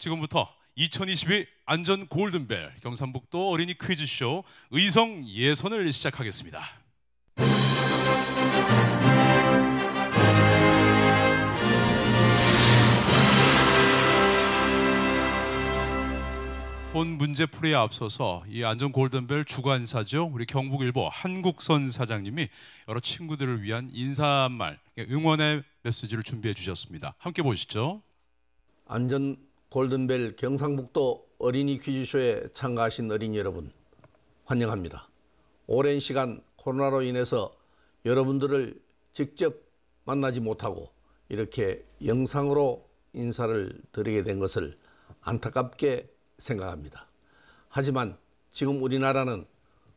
지금부터 2022 안전 골든벨 경산북도 어린이 퀴즈쇼 의성 예선을 시작하겠습니다. 본 문제 풀이에 앞서서 이 안전 골든벨 주관사죠 우리 경북일보 한국선 사장님이 여러 친구들을 위한 인사말 응원의 메시지를 준비해 주셨습니다. 함께 보시죠. 안전 골든벨 경상북도 어린이 퀴즈쇼에 참가하신 어린이 여러분 환영합니다. 오랜 시간 코로나로 인해서 여러분들을 직접 만나지 못하고 이렇게 영상으로 인사를 드리게 된 것을 안타깝게 생각합니다. 하지만 지금 우리나라는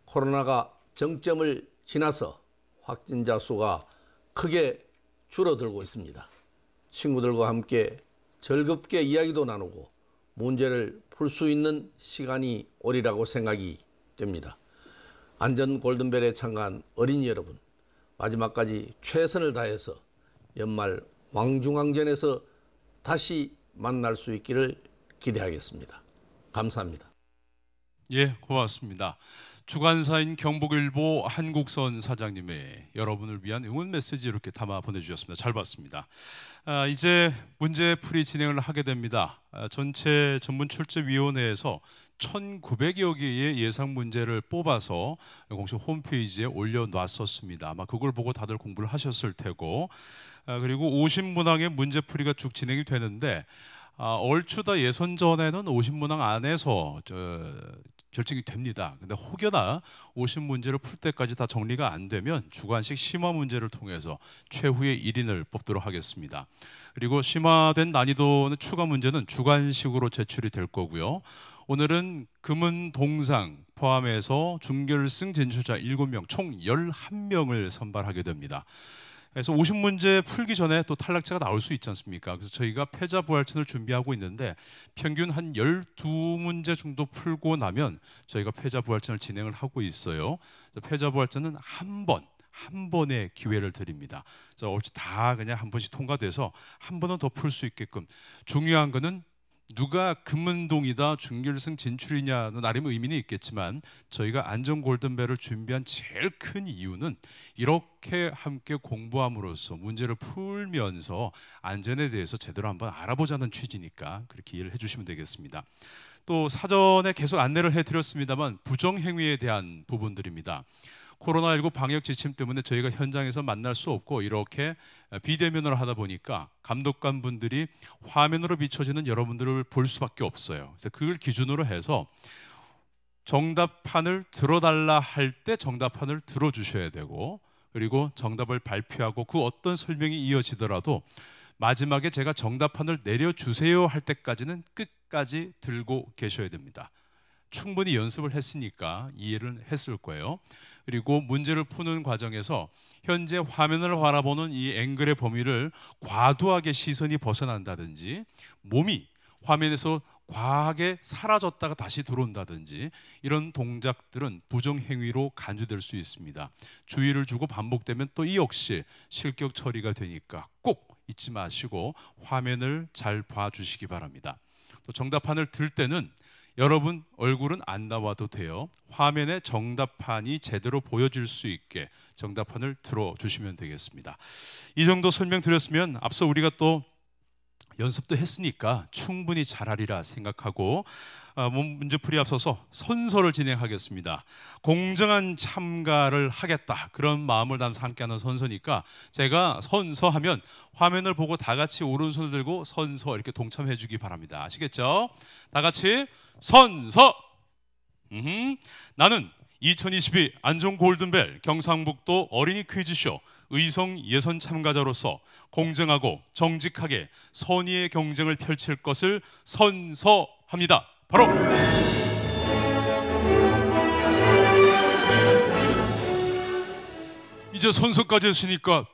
코로나가 정점을 지나서 확진자 수가 크게 줄어들고 있습니다. 친구들과 함께 즐겁게 이야기도 나누고 문제를 풀 수 있는 시간이 오리라고 생각이 됩니다. 안전 골든벨에 참가한 어린이 여러분, 마지막까지 최선을 다해서 연말 왕중왕전에서 다시 만날 수 있기를 기대하겠습니다. 감사합니다. 예, 고맙습니다. 주간사인 경북일보 한국선 사장님의 여러분을 위한 응원 메시지 이렇게 담아 보내주셨습니다. 잘 봤습니다. 아, 이제 문제풀이 진행을 하게 됩니다. 아, 전체 전문 출제위원회에서 1,900여 개의 예상 문제를 뽑아서 공식 홈페이지에 올려놨었습니다. 아마 그걸 보고 다들 공부를 하셨을 테고 아, 그리고 50문항의 문제풀이가 쭉 진행이 되는데 아, 얼추다 예선전에는 오신문항 안에서 저, 결정이 됩니다. 근데 혹여나 오신 문제를 풀 때까지 다 정리가 안 되면 주관식 심화 문제를 통해서 최후의 1인을 뽑도록 하겠습니다. 그리고 심화된 난이도는 추가 문제는 주관식으로 제출이 될 거고요. 오늘은 금은 동상 포함해서 중결승 진출자 7명 총 11명을 선발하게 됩니다. 그래서 50문제 풀기 전에 또 탈락자가 나올 수 있지 않습니까? 그래서 저희가 패자 부활전을 준비하고 있는데 평균 한 12문제 정도 풀고 나면 저희가 패자 부활전을 진행을 하고 있어요. 패자 부활전은 한 번, 한 번의 기회를 드립니다. 그래서 다 그냥 한 번씩 통과돼서 한 번은 더 풀 수 있게끔 중요한 거는 누가 금은동이다 준결승 진출이냐는 나름 의미는 있겠지만 저희가 안전 골든벨을 준비한 제일 큰 이유는 이렇게 함께 공부함으로써 문제를 풀면서 안전에 대해서 제대로 한번 알아보자는 취지니까 그렇게 이해를 해주시면 되겠습니다. 또 사전에 계속 안내를 해드렸습니다만 부정행위에 대한 부분들입니다. 코로나19 방역 지침 때문에 저희가 현장에서 만날 수 없고 이렇게 비대면으로 하다 보니까 감독관 분들이 화면으로 비춰지는 여러분들을 볼 수밖에 없어요. 그래서 그걸 기준으로 해서 정답판을 들어달라 할 때 정답판을 들어주셔야 되고 그리고 정답을 발표하고 그 어떤 설명이 이어지더라도 마지막에 제가 정답판을 내려주세요 할 때까지는 끝까지 들고 계셔야 됩니다. 충분히 연습을 했으니까 이해를 했을 거예요. 그리고 문제를 푸는 과정에서 현재 화면을 바라보는 이 앵글의 범위를 과도하게 시선이 벗어난다든지 몸이 화면에서 과하게 사라졌다가 다시 들어온다든지 이런 동작들은 부정행위로 간주될 수 있습니다. 주의를 주고 반복되면 또 이 역시 실격 처리가 되니까 꼭 잊지 마시고 화면을 잘 봐주시기 바랍니다. 또 정답판을 들 때는 여러분 얼굴은 안 나와도 돼요. 화면에 정답판이 제대로 보여질 수 있게 정답판을 들어 주시면 되겠습니다. 이 정도 설명드렸으면 앞서 우리가 또 연습도 했으니까 충분히 잘하리라 생각하고 어, 문제풀이 앞서서 선서를 진행하겠습니다. 공정한 참가를 하겠다 그런 마음을 담아서 함께하는 선서니까 제가 선서하면 화면을 보고 다 같이 오른손을 들고 선서 이렇게 동참해주기 바랍니다. 아시겠죠? 다 같이 선서. 음 나는 2022 안종 골든벨 경상북도 어린이 퀴즈쇼 의성 예선 참가자로서 공정하고 정직하게 선의의 경쟁을 펼칠 것을 선서합니다. 바로 이제 선서까지 했으니까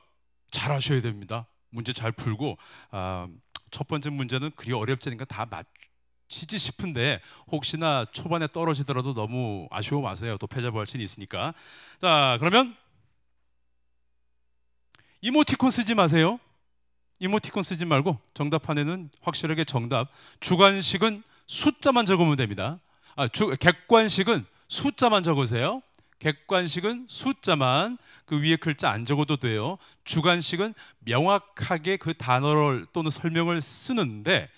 잘하셔야 됩니다. 문제 잘 풀고 아, 첫 번째 문제는 그리 어렵지 않으니까 다 맞히지 싶은데 혹시나 초반에 떨어지더라도 너무 아쉬워 마세요. 또 패자부활 신이 있으니까. 자 그러면 이모티콘 쓰지 마세요. 이모티콘 쓰지 말고 정답판에는 확실하게 정답. 주관식은 숫자만 적으면 됩니다. 아, 주, 객관식은 숫자만 적으세요. 객관식은 숫자만 그 위에 글자 안 적어도 돼요. 주관식은 명확하게 그 단어를 또는 설명을 쓰는데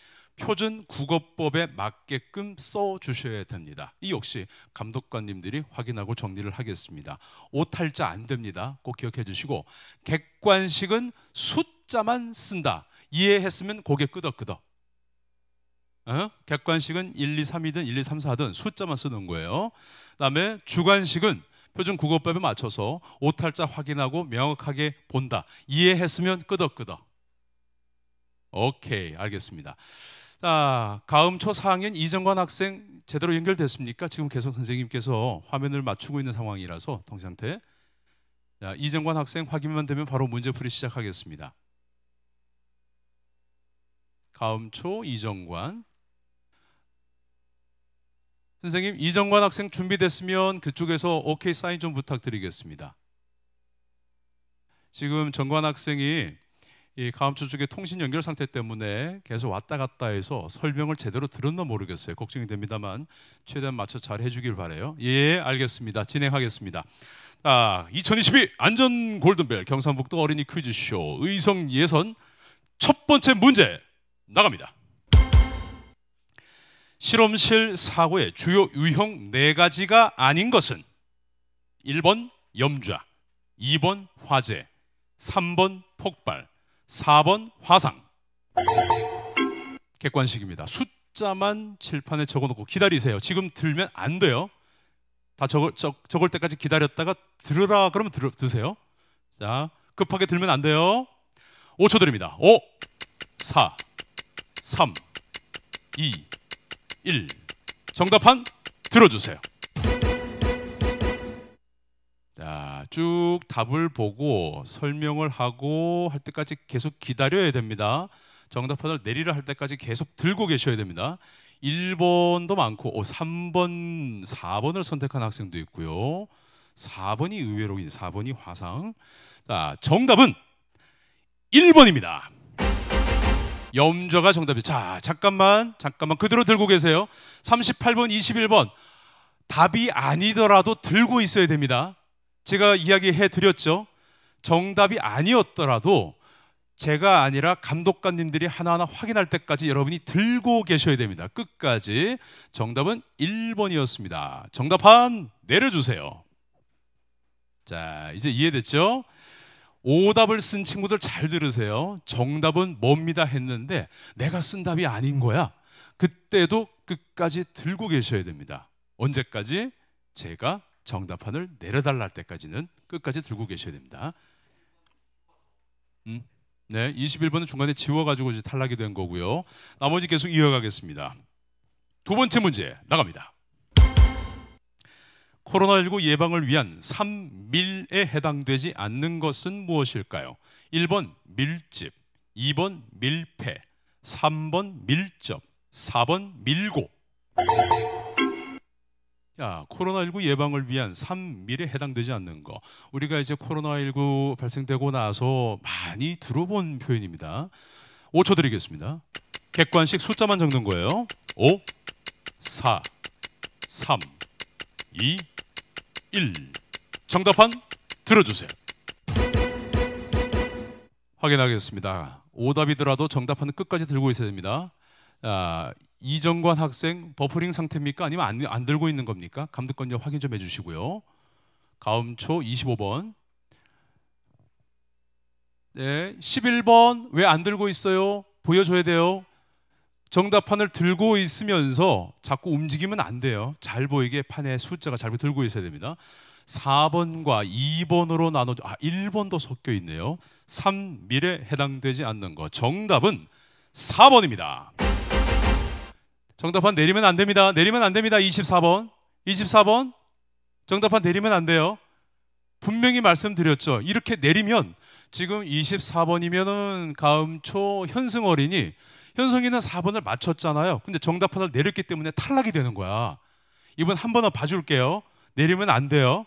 표준 국어법에 맞게끔 써 주셔야 됩니다. 이 역시 감독관님들이 확인하고 정리를 하겠습니다. 오탈자 안 됩니다. 꼭 기억해 주시고 객관식은 숫자만 쓴다. 이해했으면 고개 끄덕끄덕. 어? 객관식은 1, 2, 3이든 1, 2, 3, 4든 숫자만 쓰는 거예요. 그다음에 주관식은 표준 국어법에 맞춰서 오탈자 확인하고 명확하게 본다. 이해했으면 끄덕끄덕. 오케이, 알겠습니다. 자, 아, 가음 초 4학년 이정관 학생 제대로 연결됐습니까? 지금 계속 선생님께서 화면을 맞추고 있는 상황이라서 동상태. 자, 이정관 학생 확인만 되면 바로 문제풀이 시작하겠습니다. 가음 초 이정관 선생님 이정관 학생 준비됐으면 그쪽에서 오케이 사인 좀 부탁드리겠습니다. 지금 정관 학생이 이가음주쪽에 통신 연결 상태 때문에 계속 왔다 갔다 해서 설명을 제대로 들었나 모르겠어요. 걱정이 됩니다만 최대한 맞춰 잘 해주길 바래요. 예, 알겠습니다. 진행하겠습니다. 아, 2022 안전 골든벨 경상북도 어린이 퀴즈쇼 의성 예선 첫 번째 문제 나갑니다. 실험실 사고의 주요 유형 네 가지가 아닌 것은 1번 염좌, 2번 화재, 3번 폭발, 4번 화상. 객관식입니다. 숫자만 칠판에 적어놓고 기다리세요. 지금 들면 안 돼요. 다 적을, 적, 적을 때까지 기다렸다가 들으라 그러면 들, 드세요. 자, 급하게 들면 안 돼요. 5초 드립니다. 5, 4, 3, 2, 1. 정답한 들어주세요. 자, 쭉 답을 보고 설명을 하고 할 때까지 계속 기다려야 됩니다. 정답판을 내리라 할 때까지 계속 들고 계셔야 됩니다. 1번도 많고 오, 3번, 4번을 선택한 학생도 있고요. 4번이 의외로 4번이 화상. 자, 정답은 1번입니다. 염좌가 정답이 자, 잠깐만, 잠깐만 그대로 들고 계세요. 38번, 21번. 답이 아니더라도 들고 있어야 됩니다. 제가 이야기해 드렸죠. 정답이 아니었더라도 제가 아니라 감독관님들이 하나하나 확인할 때까지 여러분이 들고 계셔야 됩니다. 끝까지 정답은 1번이었습니다. 정답판 내려주세요. 자, 이제 이해됐죠? 오답을 쓴 친구들 잘 들으세요. 정답은 뭡니다 했는데 내가 쓴 답이 아닌 거야. 그때도 끝까지 들고 계셔야 됩니다. 언제까지? 제가 정답판을 내려달라 할 때까지는 끝까지 들고 계셔야 됩니다. 음? 네, 21번은 중간에 지워가지고 이제 탈락이 된 거고요. 나머지 계속 이어가겠습니다. 두 번째 문제 나갑니다. 코로나19 예방을 위한 3밀에 해당되지 않는 것은 무엇일까요? 1번 밀집, 2번 밀폐, 3번 밀접, 4번 밀고. 야, 코로나19 예방을 위한 3밀에 해당되지 않는 거. 우리가 이제 코로나19 발생되고 나서 많이 들어본 표현입니다. 5초 드리겠습니다. 객관식 숫자만 적는 거예요. 5, 4, 3, 2, 1. 정답판 들어주세요. 확인하겠습니다. 오답이더라도 정답판 끝까지 들고 있어야 됩니다. 아, 이정관 학생 버퍼링 상태입니까? 아니면 안, 안 들고 있는 겁니까? 감독관님 확인 좀 해주시고요. 가음초 25번. 네, 11번 왜 안 들고 있어요? 보여줘야 돼요. 정답판을 들고 있으면서 자꾸 움직이면 안 돼요. 잘 보이게 판에 숫자가 잘 들고 있어야 됩니다. 4번과 2번으로 나눠아 1번도 섞여 있네요. 3밀에 해당되지 않는 거. 정답은 4번입니다. 정답판 내리면 안 됩니다. 내리면 안 됩니다. 24번. 24번. 정답판 내리면 안 돼요. 분명히 말씀드렸죠. 이렇게 내리면 지금 24번이면은 가음초 현승 어린이 현승이는 4번을 맞췄잖아요. 근데 정답판을 내렸기 때문에 탈락이 되는 거야. 이번 한 번 더 봐줄게요. 내리면 안 돼요.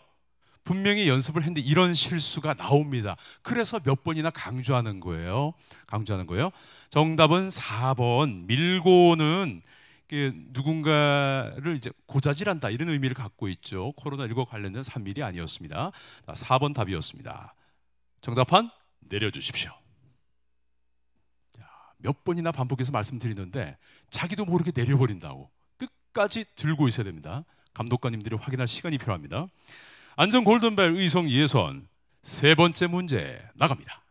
분명히 연습을 했는데 이런 실수가 나옵니다. 그래서 몇 번이나 강조하는 거예요. 강조하는 거예요. 정답은 4번. 밀고는 그 누군가를 이제 고자질한다 이런 의미를 갖고 있죠. 코로나19 관련된 3일이 아니었습니다. 4번 답이었습니다. 정답판 내려주십시오. 몇 번이나 반복해서 말씀드리는데 자기도 모르게 내려버린다고 끝까지 들고 있어야 됩니다. 감독관님들이 확인할 시간이 필요합니다. 안전 골든벨 의성 예선 세 번째 문제 나갑니다.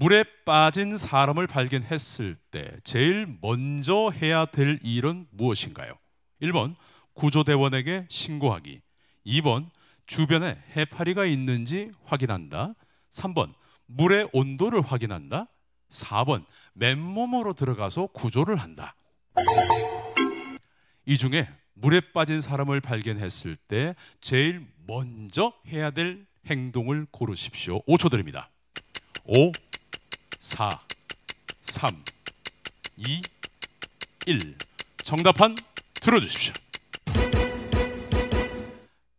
물에 빠진 사람을 발견했을 때 제일 먼저 해야 될 일은 무엇인가요? 1번 구조대원에게 신고하기 2번 주변에 해파리가 있는지 확인한다 3번 물의 온도를 확인한다 4번 맨몸으로 들어가서 구조를 한다 이 중에 물에 빠진 사람을 발견했을 때 제일 먼저 해야 될 행동을 고르십시오 5초 드립니다 5 4, 3, 2, 1. 정답판 들어주십시오.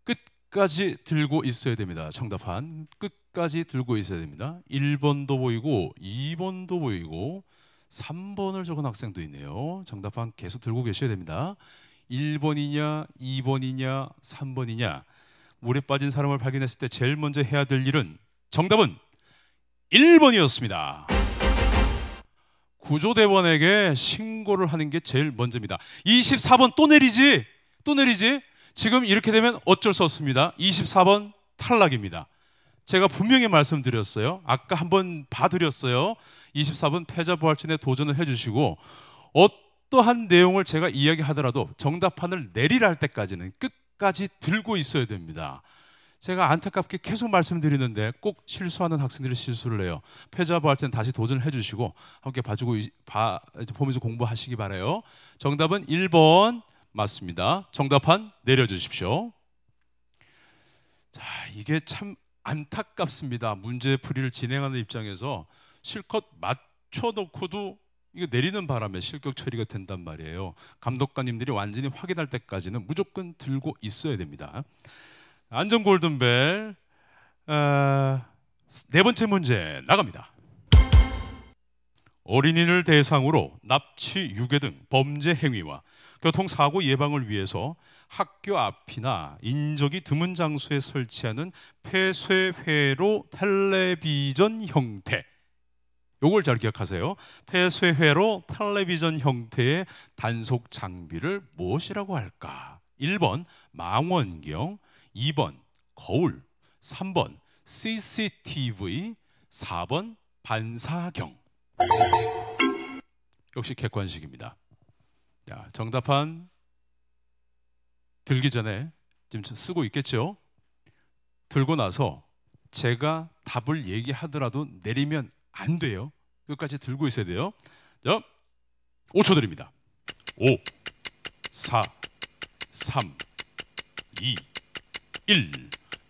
끝까지 들고 있어야 됩니다. 정답판 끝까지 들고 있어야 됩니다. 1번도 보이고 2번도 보이고 3번을 적은 학생도 있네요. 정답판 계속 들고 계셔야 됩니다. 1번이냐 2번이냐 3번이냐 물에 빠진 사람을 발견했을 때 제일 먼저 해야 될 일은 정답은 1번이었습니다. 구조대원에게 신고를 하는 게 제일 먼저입니다. 24번 또 내리지? 또 내리지? 지금 이렇게 되면 어쩔 수 없습니다. 24번 탈락입니다. 제가 분명히 말씀드렸어요. 아까 한번 봐드렸어요. 24번 패자 부활전에 도전을 해주시고 어떠한 내용을 제가 이야기하더라도 정답판을 내리라 할 때까지는 끝까지 들고 있어야 됩니다. 제가 안타깝게 계속 말씀드리는데 꼭 실수하는 학생들이 실수를 해요. 패자부할 때는 다시 도전을 해주시고 함께 봐주고 봐, 보면서 공부하시기 바래요. 정답은 1번 맞습니다. 정답판 내려주십시오. 자, 이게 참 안타깝습니다. 문제풀이를 진행하는 입장에서 실컷 맞춰놓고도 이거 내리는 바람에 실격 처리가 된단 말이에요. 감독관님들이 완전히 확인할 때까지는 무조건 들고 있어야 됩니다. 안전 골든벨 어, 네 번째 문제 나갑니다. 어린이를 대상으로 납치, 유괴 등 범죄 행위와 교통사고 예방을 위해서 학교 앞이나 인적이 드문 장소에 설치하는 폐쇄회로 텔레비전 형태 요걸 잘 기억하세요. 폐쇄회로 텔레비전 형태의 단속 장비를 무엇이라고 할까? 1번 망원경, 2번 거울, 3번 CCTV, 4번 반사경. 역시 객관식입니다. 자, 정답한 들기 전에 지금 쓰고 있겠죠? 들고 나서 제가 답을 얘기하더라도 내리면 안 돼요. 끝까지 들고 있어야 돼요. 자, 5초 드립니다. 5, 4, 3, 2, 1.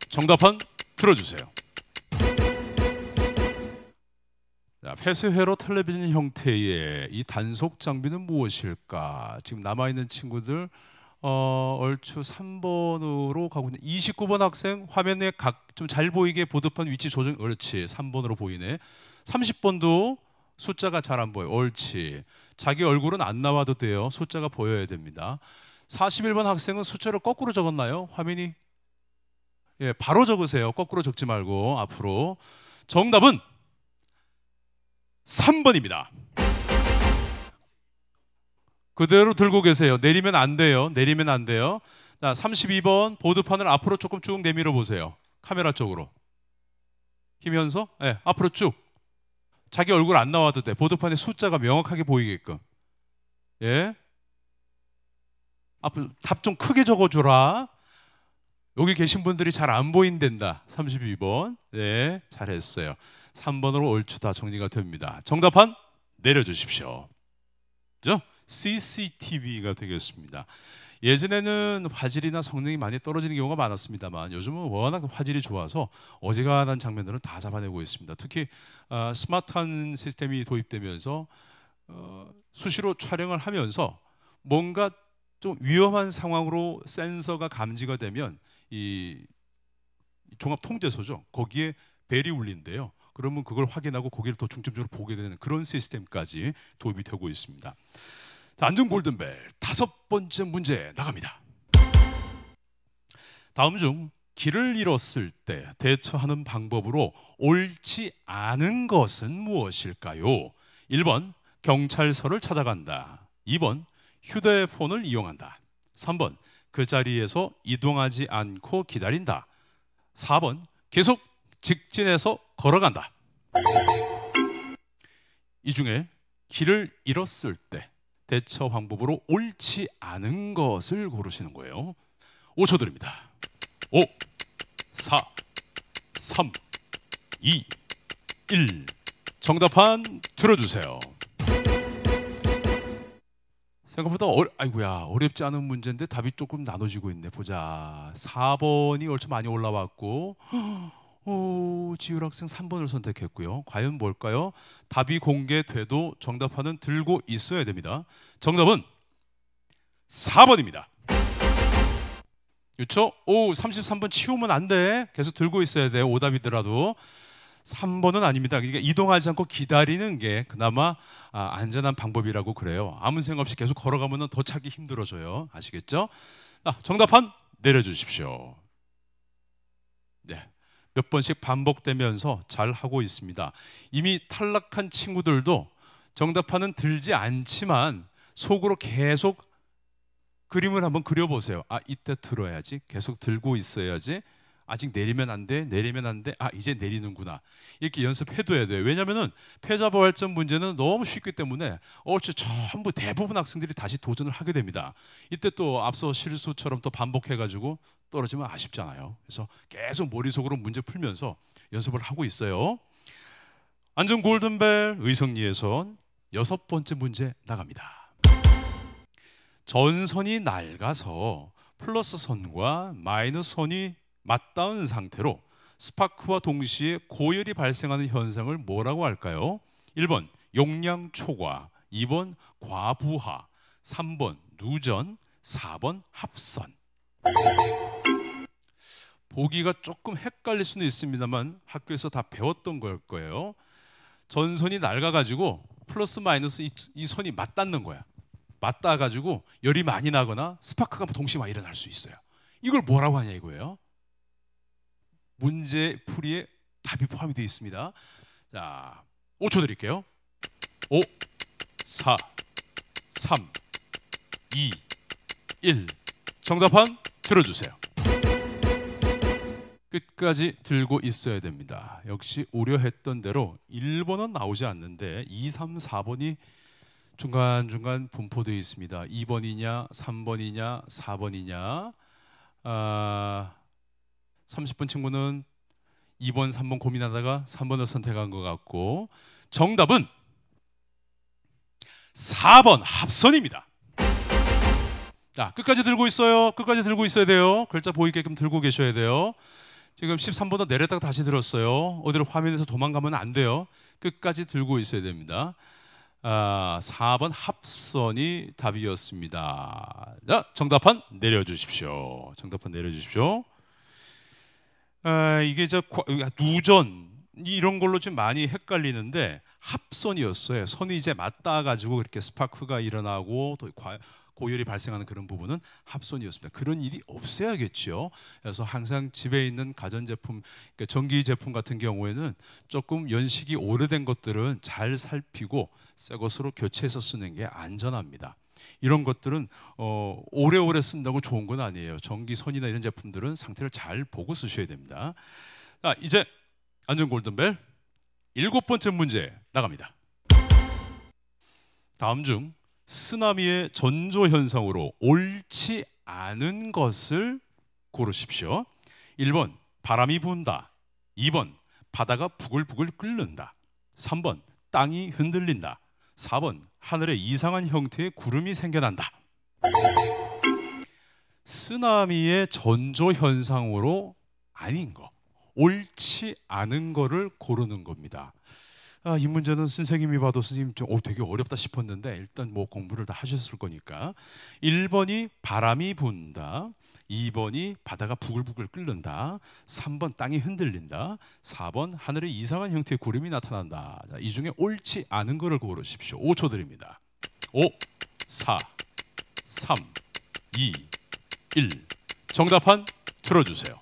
정답판 틀어주세요. 자, 폐쇄회로 텔레비전 형태의 이 단속 장비는 무엇일까? 지금 남아있는 친구들 어, 얼추 3번으로 가고 있는 29번 학생 화면에 각 좀 잘 보이게 보드판 위치 조정 그렇 3번으로 보이네 30번도 숫자가 잘 안 보여 옳지 자기 얼굴은 안 나와도 돼요 숫자가 보여야 됩니다 41번 학생은 숫자를 거꾸로 적었나요? 화면이 예, 바로 적으세요. 거꾸로 적지 말고 앞으로. 정답은 3번입니다. 그대로 들고 계세요. 내리면 안 돼요. 내리면 안 돼요. 자, 32번 보드판을 앞으로 조금 쭉 내밀어 보세요. 카메라 쪽으로. 김현서? 예, 네, 앞으로 쭉. 자기 얼굴 안 나와도 돼. 보드판에 숫자가 명확하게 보이게끔. 예. 앞으로 답 좀 크게 적어주라. 여기 계신 분들이 잘 안 보인댄다. 32번. 네, 잘했어요. 3번으로 옳추 다 정리가 됩니다. 정답판 내려주십시오. 그죠? CCTV가 되겠습니다. 예전에는 화질이나 성능이 많이 떨어지는 경우가 많았습니다만 요즘은 워낙 화질이 좋아서 어지간한 장면들은 다 잡아내고 있습니다. 특히 어, 스마트한 시스템이 도입되면서 어, 수시로 촬영을 하면서 뭔가 좀 위험한 상황으로 센서가 감지가 되면 이 종합 통제소죠. 거기에 벨이 울린데요 그러면 그걸 확인하고 고기를 더 중점적으로 보게 되는 그런 시스템까지 도입이 되고 있습니다. 자, 안전 골든벨 다섯 번째 문제 나갑니다. 다음 중 길을 잃었을 때 대처하는 방법으로 옳지 않은 것은 무엇일까요? 1번 경찰서를 찾아간다. 2번 휴대폰을 이용한다. 3번 그 자리에서 이동하지 않고 기다린다. 4번 계속 직진해서 걸어간다. 이 중에 길을 잃었을 때 대처 방법으로 옳지 않은 것을 고르시는 거예요. 5초 드립니다. 5, 4, 3, 2, 1. 정답판 들어주세요. 생각보다 어, 아이고야 어렵지 않은 문제인데 답이 조금 나눠지고 있네 보자 4번이 얼추 많이 올라왔고 오, 지율 학생 3번을 선택했고요 과연 뭘까요? 답이 공개돼도 정답하는 들고 있어야 됩니다 정답은 4번입니다 그렇죠? 오 33번 치우면 안돼 계속 들고 있어야 돼 오답이더라도 3번은 아닙니다. 그러니까 이동하지 않고 기다리는 게 그나마 아, 안전한 방법이라고 그래요. 아무 생각 없이 계속 걸어가면 더 찾기 힘들어져요. 아시겠죠? 아, 정답판 내려주십시오. 네. 몇 번씩 반복되면서 잘 하고 있습니다. 이미 탈락한 친구들도 정답판은 들지 않지만 속으로 계속 그림을 한번 그려보세요. 아, 이때 들어야지. 계속 들고 있어야지. 아직 내리면 안 돼, 내리면 안 돼, 아 이제 내리는구나 이렇게 연습해둬야 돼 왜냐하면은 패자 부활전 문제는 너무 쉽기 때문에 어째 전부 대부분 학생들이 다시 도전을 하게 됩니다. 이때 또 앞서 실수처럼 또 반복해가지고 떨어지면 아쉽잖아요. 그래서 계속 머릿속으로 문제 풀면서 연습을 하고 있어요. 안전 골든벨 의성리에선 여섯 번째 문제 나갑니다. 전선이 낡아서 플러스 선과 마이너스 선이 맞닿은 상태로 스파크와 동시에 고열이 발생하는 현상을 뭐라고 할까요? 1번 용량 초과, 2번 과부하, 3번 누전, 4번 합선. 보기가 조금 헷갈릴 수는 있습니다만 학교에서 다 배웠던 걸 거예요. 전선이 낡아가지고 플러스 마이너스 이, 이 선이 맞닿는 거야. 맞닿아가지고 열이 많이 나거나 스파크가 동시에 막 일어날 수 있어요. 이걸 뭐라고 하냐 이거예요. 문제 풀이에 답이 포함이 되어 있습니다. 자, 5초 드릴게요. 5, 4, 3, 2, 1. 정답판 들어주세요. 끝까지 들고 있어야 됩니다. 역시 우려했던 대로 1번은 나오지 않는데 2, 3, 4번이 중간중간 분포되어 있습니다. 2번이냐, 3번이냐, 4번이냐. 아... 30번 친구는 2번, 3번 고민하다가 3번을 선택한 것 같고 정답은 4번 합선입니다. 자, 끝까지 들고 있어요. 끝까지 들고 있어야 돼요. 글자 보이게끔 들고 계셔야 돼요. 지금 13번도 내렸다가 다시 들었어요. 어디로 화면에서 도망가면 안 돼요. 끝까지 들고 있어야 됩니다. 아, 4번 합선이 답이었습니다. 자, 정답판 내려주십시오. 정답판 내려주십시오. 아, 이게 저 아, 누전 이런 걸로 좀 많이 헷갈리는데 합선이었어요. 선이 이제 맞닿아 가지고 그렇게 스파크가 일어나고 또 고열이 발생하는 그런 부분은 합선이었습니다. 그런 일이 없어야겠죠. 그래서 항상 집에 있는 가전제품, 그러니까 전기 제품 같은 경우에는 조금 연식이 오래된 것들은 잘 살피고 새 것으로 교체해서 쓰는 게 안전합니다. 이런 것들은 어, 오래오래 쓴다고 좋은 건 아니에요. 전기선이나 이런 제품들은 상태를 잘 보고 쓰셔야 됩니다. 자, 이제 안전 골든벨 일곱 번째 문제 나갑니다. 다음 중 쓰나미의 전조 현상으로 옳지 않은 것을 고르십시오. 1번 바람이 분다. 2번 바다가 부글부글 끓는다. 3번 땅이 흔들린다. 4번 하늘에 이상한 형태의 구름이 생겨난다. 쓰나미의 전조 현상으로 아닌 거, 옳지 않은 거를 고르는 겁니다. 아, 이 문제는 선생님이 봐도 선생님 좀 오, 어, 되게 어렵다 싶었는데 일단 뭐 공부를 다 하셨을 거니까 1번이 바람이 분다 2번이 바다가 부글부글 끓는다. 3번 땅이 흔들린다. 4번 하늘에 이상한 형태의 구름이 나타난다. 자, 이 중에 옳지 않은 것을 고르십시오. 5초 드립니다. 5, 4, 3, 2, 1. 정답판 틀어주세요.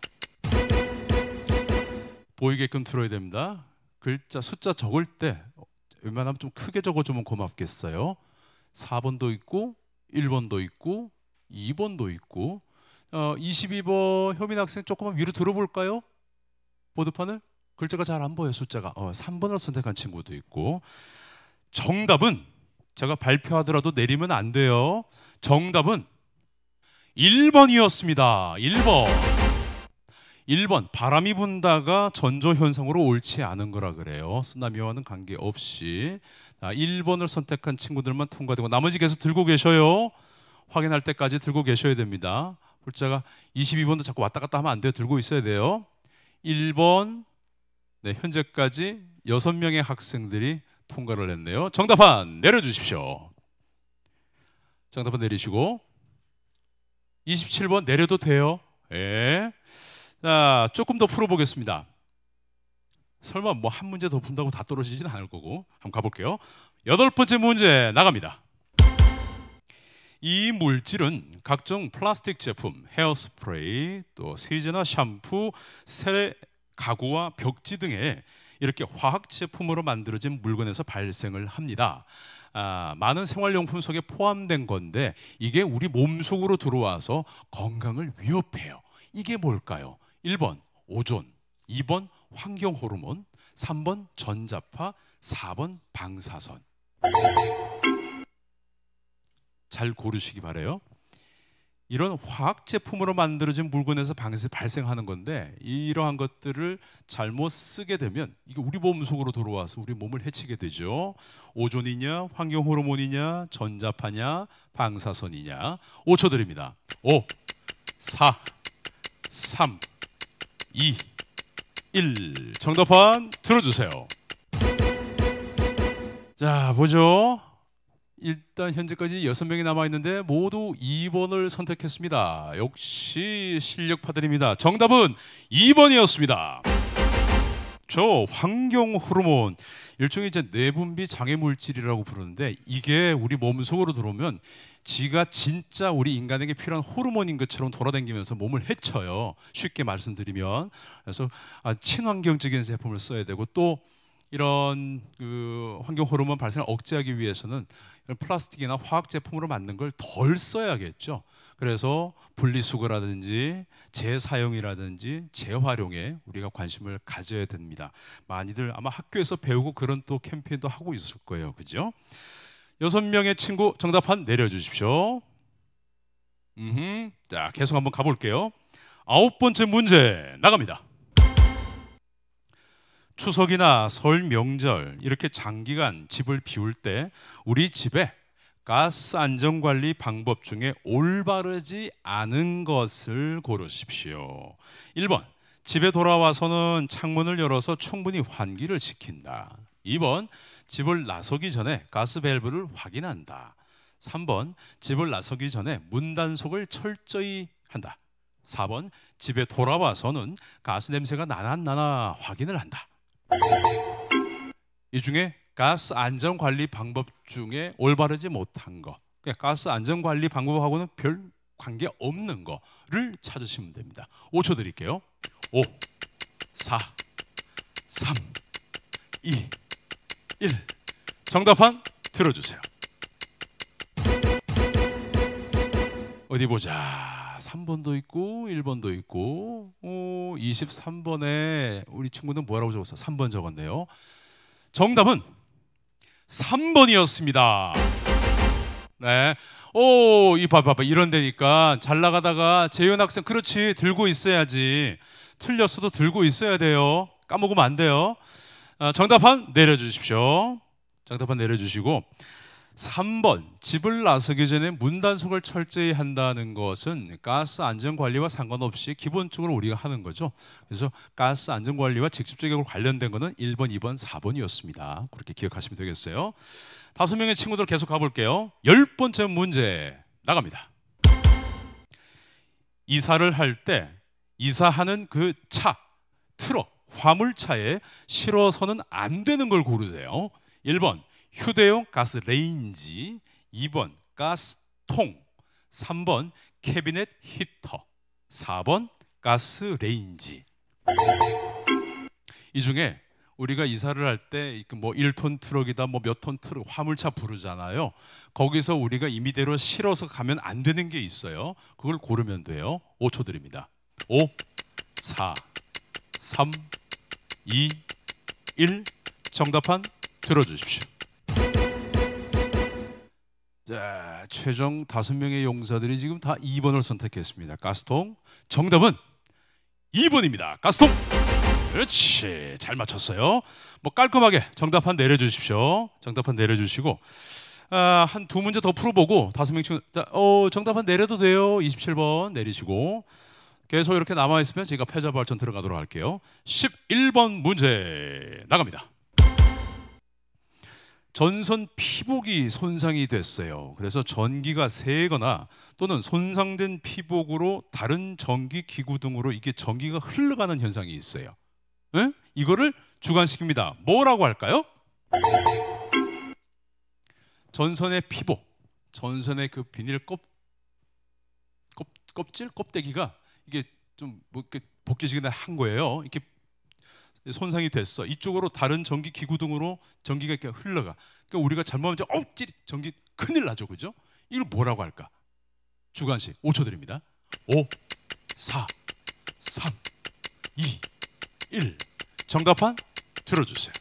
보이게끔 틀어야 됩니다. 글자 숫자 적을 때 웬만하면 좀 크게 적어주면 고맙겠어요. 4번도 있고 1번도 있고 2번도 있고 어, 22번 효민 학생 조금만 위로 들어볼까요? 보드판을 글자가 잘 안 보여 숫자가 어, 3번을 선택한 친구도 있고 정답은 제가 발표하더라도 내리면 안 돼요. 정답은 1번이었습니다. 1번. 1번 바람이 분다가 전조 현상으로 옳지 않은 거라 그래요. 쓰나미와는 관계없이 자, 1번을 선택한 친구들만 통과되고 나머지 계속 들고 계셔요. 확인할 때까지 들고 계셔야 됩니다. 홀자가 22번도 자꾸 왔다 갔다 하면 안 돼요. 들고 있어야 돼요. 1번 네, 현재까지 6명의 학생들이 통과를 했네요. 정답판 내려주십시오. 정답판 내리시고 27번 내려도 돼요. 예. 자, 조금 더 풀어보겠습니다. 설마 뭐 한 문제 더 푼다고 다 떨어지진 않을 거고 한번 가볼게요. 여덟 번째 문제 나갑니다. 이 물질은 각종 플라스틱 제품, 헤어스프레이, 또 세제나 샴푸, 세 가구와 벽지 등에 이렇게 화학 제품으로 만들어진 물건에서 발생을 합니다. 아, 많은 생활용품 속에 포함된 건데 이게 우리 몸 속으로 들어와서 건강을 위협해요. 이게 뭘까요? 1번 오존, 2번 환경 호르몬, 3번 전자파, 4번 방사선. 잘 고르시기 바래요. 이런 화학 제품으로 만들어진 물건에서 방해 발생하는 건데 이러한 것들을 잘못 쓰게 되면 이게 우리 몸 속으로 들어와서 우리 몸을 해치게 되죠. 오존이냐, 환경 호르몬이냐, 전자파냐, 방사선이냐. 5초 드립니다. 5 4 3 2 1 정답판 들어 주세요. 자, 보죠. 일단 현재까지 여섯 명이 남아 있는데 모두 2번을 선택했습니다. 역시 실력파들입니다. 정답은 2번이었습니다. 저 환경 호르몬 일종의 이제 내분비 장애 물질이라고 부르는데 이게 우리 몸속으로 들어오면 지가 진짜 우리 인간에게 필요한 호르몬인 것처럼 돌아다니면서 몸을 해쳐요. 쉽게 말씀드리면 그래서 아, 친환경적인 제품을 써야 되고 또 이런 그 환경 호르몬 발생을 억제하기 위해서는 플라스틱이나 화학 제품으로 만든 걸 덜 써야겠죠. 그래서 분리수거라든지 재사용이라든지 재활용에 우리가 관심을 가져야 됩니다. 많이들 아마 학교에서 배우고 그런 또 캠페인도 하고 있을 거예요. 그죠? 여섯 명의 친구 정답판 내려주십시오. 음 자, 계속 한번 가볼게요. 아홉 번째 문제 나갑니다. 추석이나 설 명절 이렇게 장기간 집을 비울 때 우리 집에 가스 안전 관리 방법 중에 올바르지 않은 것을 고르십시오. 1번. 집에 돌아와서는 창문을 열어서 충분히 환기를 시킨다. 2번. 집을 나서기 전에 가스 밸브를 확인한다. 3번. 집을 나서기 전에 문 단속을 철저히 한다. 4번. 집에 돌아와서는 가스 냄새가 나나 나나 확인을 한다. 이 중에 가스 안전 관리 방법 중에 올바르지 못한 거, 그러니까 가스 안전 관리 방법하고는 별 관계 없는 거를 찾으시면 됩니다. 5초 드릴게요. 5, 4, 3, 2, 1. 정답판 들어주세요. 어디 보자. 3번도 있고 1번도 있고 어, 23번에 우리 친구는 뭐라고 적었어? 3번 적었네요. 정답은 3번이었습니다. 네. 오, 이 봐봐 봐. 이런 데니까 잘 나가다가 재현 학생 그렇지. 들고 있어야지. 틀렸어도 들고 있어야 돼요. 까먹으면 안 돼요. 어, 정답판 내려 주십시오. 정답판 내려 주시고 3번 집을 나서기 전에 문단속을 철저히 한다는 것은 가스 안전 관리와 상관없이 기본적으로 우리가 하는 거죠. 그래서 가스 안전 관리와 직접적으로 관련된 것은 1번, 2번, 4번이었습니다. 그렇게 기억하시면 되겠어요. 다섯 명의 친구들 계속 가볼게요. 열 번째 문제 나갑니다. 이사를 할 때 이사하는 그 차, 트럭, 화물차에 실어서는 안 되는 걸 고르세요. 1번 휴대용 가스 레인지, 2번 가스통, 3번 캐비넷 히터, 4번 가스 레인지. 이 중에 우리가 이사를 할때뭐 그 1톤 트럭이다 뭐 몇 톤 트럭 화물차 부르잖아요. 거기서 우리가 임의대로 실어서 가면 안 되는 게 있어요. 그걸 고르면 돼요. 5초 드립니다. 5 4 3 2 1 정답판 들어 주십시오. 자, 네, 최종 다섯 명의 용사들이 지금 다 2번을 선택했습니다. 가스통 정답은 2번입니다. 가스통. 그렇지. 잘 맞췄어요. 뭐 깔끔하게 정답한 내려 주십시오. 정답한 내려 주시고 아, 한두 문제 더 풀어보고 다섯 명친 자, 어, 정답한 내려도 돼요. 27번 내리시고 계속 이렇게 남아 있으면 제가 패자 발전 들어가도록 할게요. 11번 문제 나갑니다. 전선 피복이 손상이 됐어요. 그래서 전기가 새거나 또는 손상된 피복으로 다른 전기 기구 등으로 이게 전기가 흘러가는 현상이 있어요. 에? 이거를 주관식입니다. 뭐라고 할까요? 전선의 피복, 전선의 그 비닐 껍, 껍 껍질 껍데기가 이게 좀뭐 이렇게 벗겨지긴 한 거예요. 이렇게 손상이 됐어. 이쪽으로 다른 전기 기구 등으로 전기가 이렇게 흘러가. 그러니까 우리가 잘못하면 엉찌리 전기 큰일 나죠, 그죠? 이걸 뭐라고 할까? 주관식 5초 드립니다. 5, 4, 3, 2, 1. 정답판 들어주세요.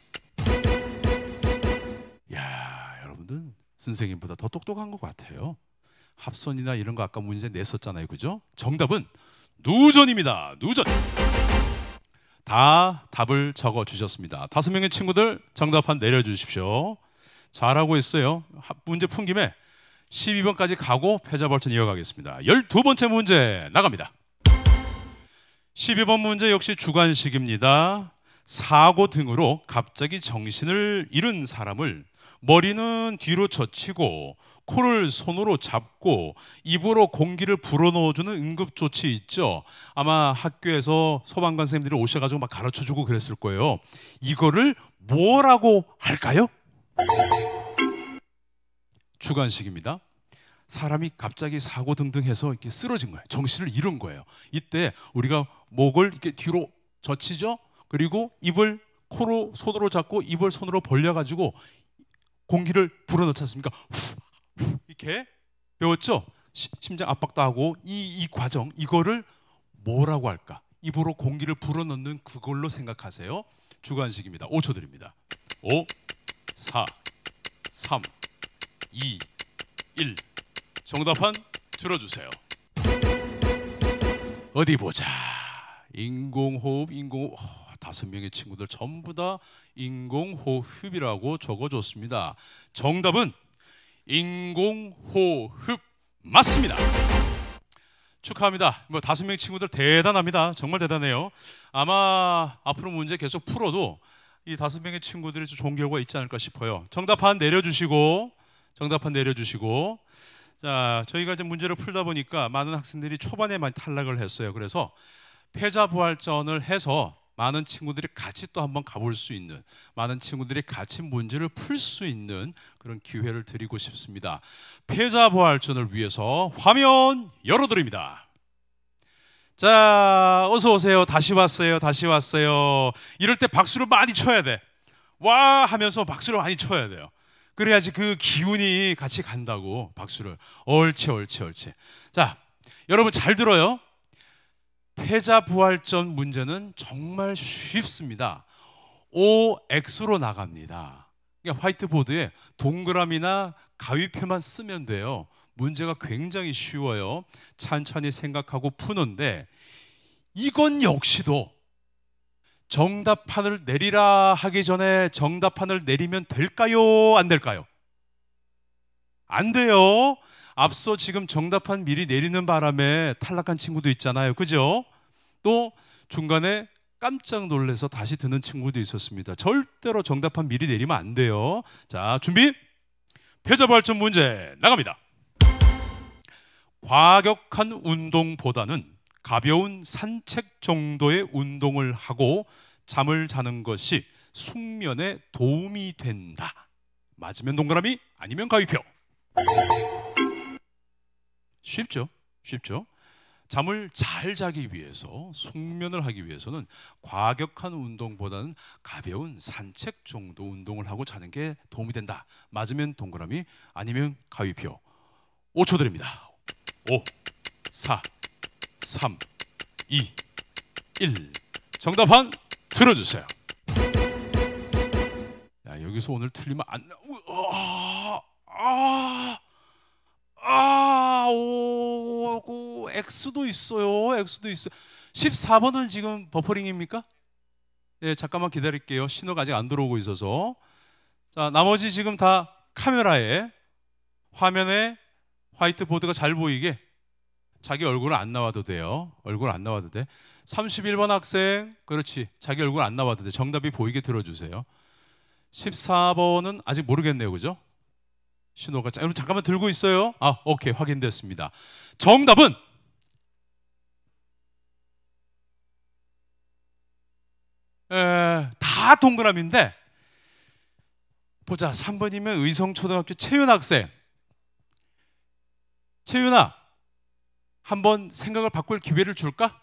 야, 여러분들 선생님보다 더 똑똑한 것 같아요. 합선이나 이런 거 아까 문제 냈었잖아요, 그죠? 정답은 누전입니다. 누전. 다 답을 적어 주셨습니다. 다섯 명의 친구들 정답 한 내려 주십시오. 잘하고 있어요. 문제 푼 김에 12번까지 가고 패자 벌칙 이어가겠습니다. 12번째 문제 나갑니다. 12번 문제 역시 주관식입니다. 사고 등으로 갑자기 정신을 잃은 사람을 머리는 뒤로 젖히고 코를 손으로 잡고 입으로 공기를 불어넣어주는 응급조치 있죠. 아마 학교에서 소방관 선생님들이 오셔가지고 막 가르쳐주고 그랬을 거예요. 이거를 뭐라고 할까요? 주관식입니다. 사람이 갑자기 사고 등등해서 이렇게 쓰러진 거예요. 정신을 잃은 거예요. 이때 우리가 목을 이렇게 뒤로 젖히죠. 그리고 입을 코로 손으로 잡고 입을 손으로 벌려가지고 공기를 불어넣지 않습니까? 이렇게 배웠죠? 시, 심장 압박도 하고 이, 이 과정 이거를 뭐라고 할까? 입으로 공기를 불어넣는 그걸로 생각하세요. 주관식입니다. 5초 드립니다. 5, 4, 3, 2, 1. 정답판 들어주세요. 어디 보자. 인공호흡, 인공호흡. 어, 다섯 명의 친구들 전부 다 인공호흡이라고 적어줬습니다. 정답은 인공호흡 맞습니다. 축하합니다. 뭐 다섯 명 친구들 대단합니다. 정말 대단해요. 아마 앞으로 문제 계속 풀어도 이 다섯 명의 친구들이 좋은 결과 있지 않을까 싶어요. 정답판 내려주시고 정답판 내려주시고 자 저희가 이제 문제를 풀다 보니까 많은 학생들이 초반에 많이 탈락을 했어요. 그래서 패자부활전을 해서 많은 친구들이 같이 또 한번 가볼 수 있는 많은 친구들이 같이 문제를 풀 수 있는 그런 기회를 드리고 싶습니다. 패자 부활전을 위해서 화면 열어드립니다. 자, 어서 오세요. 다시 왔어요. 다시 왔어요. 이럴 때 박수를 많이 쳐야 돼. 와 하면서 박수를 많이 쳐야 돼요. 그래야지 그 기운이 같이 간다고 박수를 얼치 얼치 얼치. 자, 여러분 잘 들어요. 패자 부활전 문제는 정말 쉽습니다. OX로 나갑니다. 그러니까 화이트보드에 동그라미나 가위표만 쓰면 돼요. 문제가 굉장히 쉬워요. 찬찬히 생각하고 푸는데 이건 역시도 정답판을 내리라 하기 전에 정답판을 내리면 될까요? 안 될까요? 안 돼요. 앞서 지금 정답한 미리 내리는 바람에 탈락한 친구도 있잖아요. 그죠? 또 중간에 깜짝 놀래서 다시 드는 친구도 있었습니다. 절대로 정답한 미리 내리면 안 돼요. 자, 준비. 폐자 발전 문제 나갑니다. 과격한 운동보다는 가벼운 산책 정도의 운동을 하고 잠을 자는 것이 숙면에 도움이 된다. 맞으면 동그라미, 아니면 가위표. 쉽죠? 쉽죠? 잠을 잘 자기 위해서 숙면을 하기 위해서는 과격한 운동보다는 가벼운 산책 정도 운동을 하고 자는 게 도움이 된다. 맞으면 동그라미 아니면 가위표. 5초 드립니다. 5 4 3 2 1 정답한 들어 주세요. 야, 여기서 오늘 틀리면 안 아! 아! 나오고 X도 있어요. X도 있어요. 14번은 지금 버퍼링입니까? 예, 잠깐만 기다릴게요. 신호가 아직 안 들어오고 있어서. 자, 나머지 지금 다 카메라에 화면에 화이트보드가 잘 보이게 자기 얼굴은 안 나와도 돼요. 얼굴 안 나와도 돼. 31번 학생, 그렇지. 자기 얼굴 안 나와도 돼. 정답이 보이게 들어주세요. 14번은 아직 모르겠네요. 그죠? 신호가 자, 여러분 잠깐만 들고 있어요. 아, 오케이 확인됐습니다. 정답은 에, 다 동그라미인데 보자 3번이면 의성초등학교 채윤 학생 채윤아 한번 생각을 바꿀 기회를 줄까?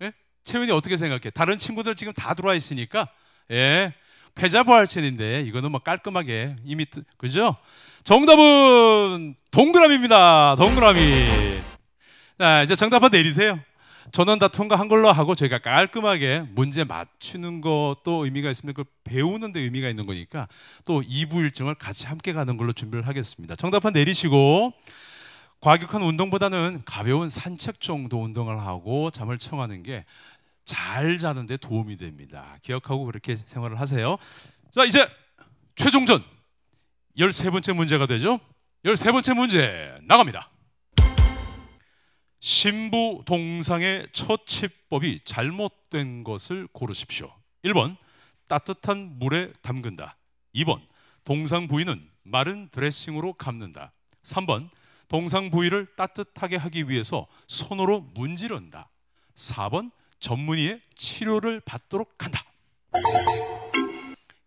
예? 채윤이 어떻게 생각해? 다른 친구들 지금 다 들어와 있으니까 예 패자부활체인데 이거는 뭐 깔끔하게 이미 그죠? 정답은 동그라미입니다. 동그라미. 자 이제 정답판 내리세요. 전원 다 통과한 걸로 하고 저희가 깔끔하게 문제 맞추는 것도 의미가 있으면 그 배우는 데 의미가 있는 거니까 또 2부 일정을 같이 함께 가는 걸로 준비를 하겠습니다. 정답판 내리시고 과격한 운동보다는 가벼운 산책 정도 운동을 하고 잠을 청하는 게잘 자는데 도움이 됩니다. 기억하고 그렇게 생활을 하세요. 자, 이제 최종전 13번째 문제가 되죠. 13번째 문제 나갑니다. 신부 동상의 처치법이 잘못된 것을 고르십시오. 1번 따뜻한 물에 담근다. 2번 동상 부위는 마른 드레싱으로 감는다. 3번 동상 부위를 따뜻하게 하기 위해서 손으로 문지른다. 4번 전문의의 치료를 받도록 한다.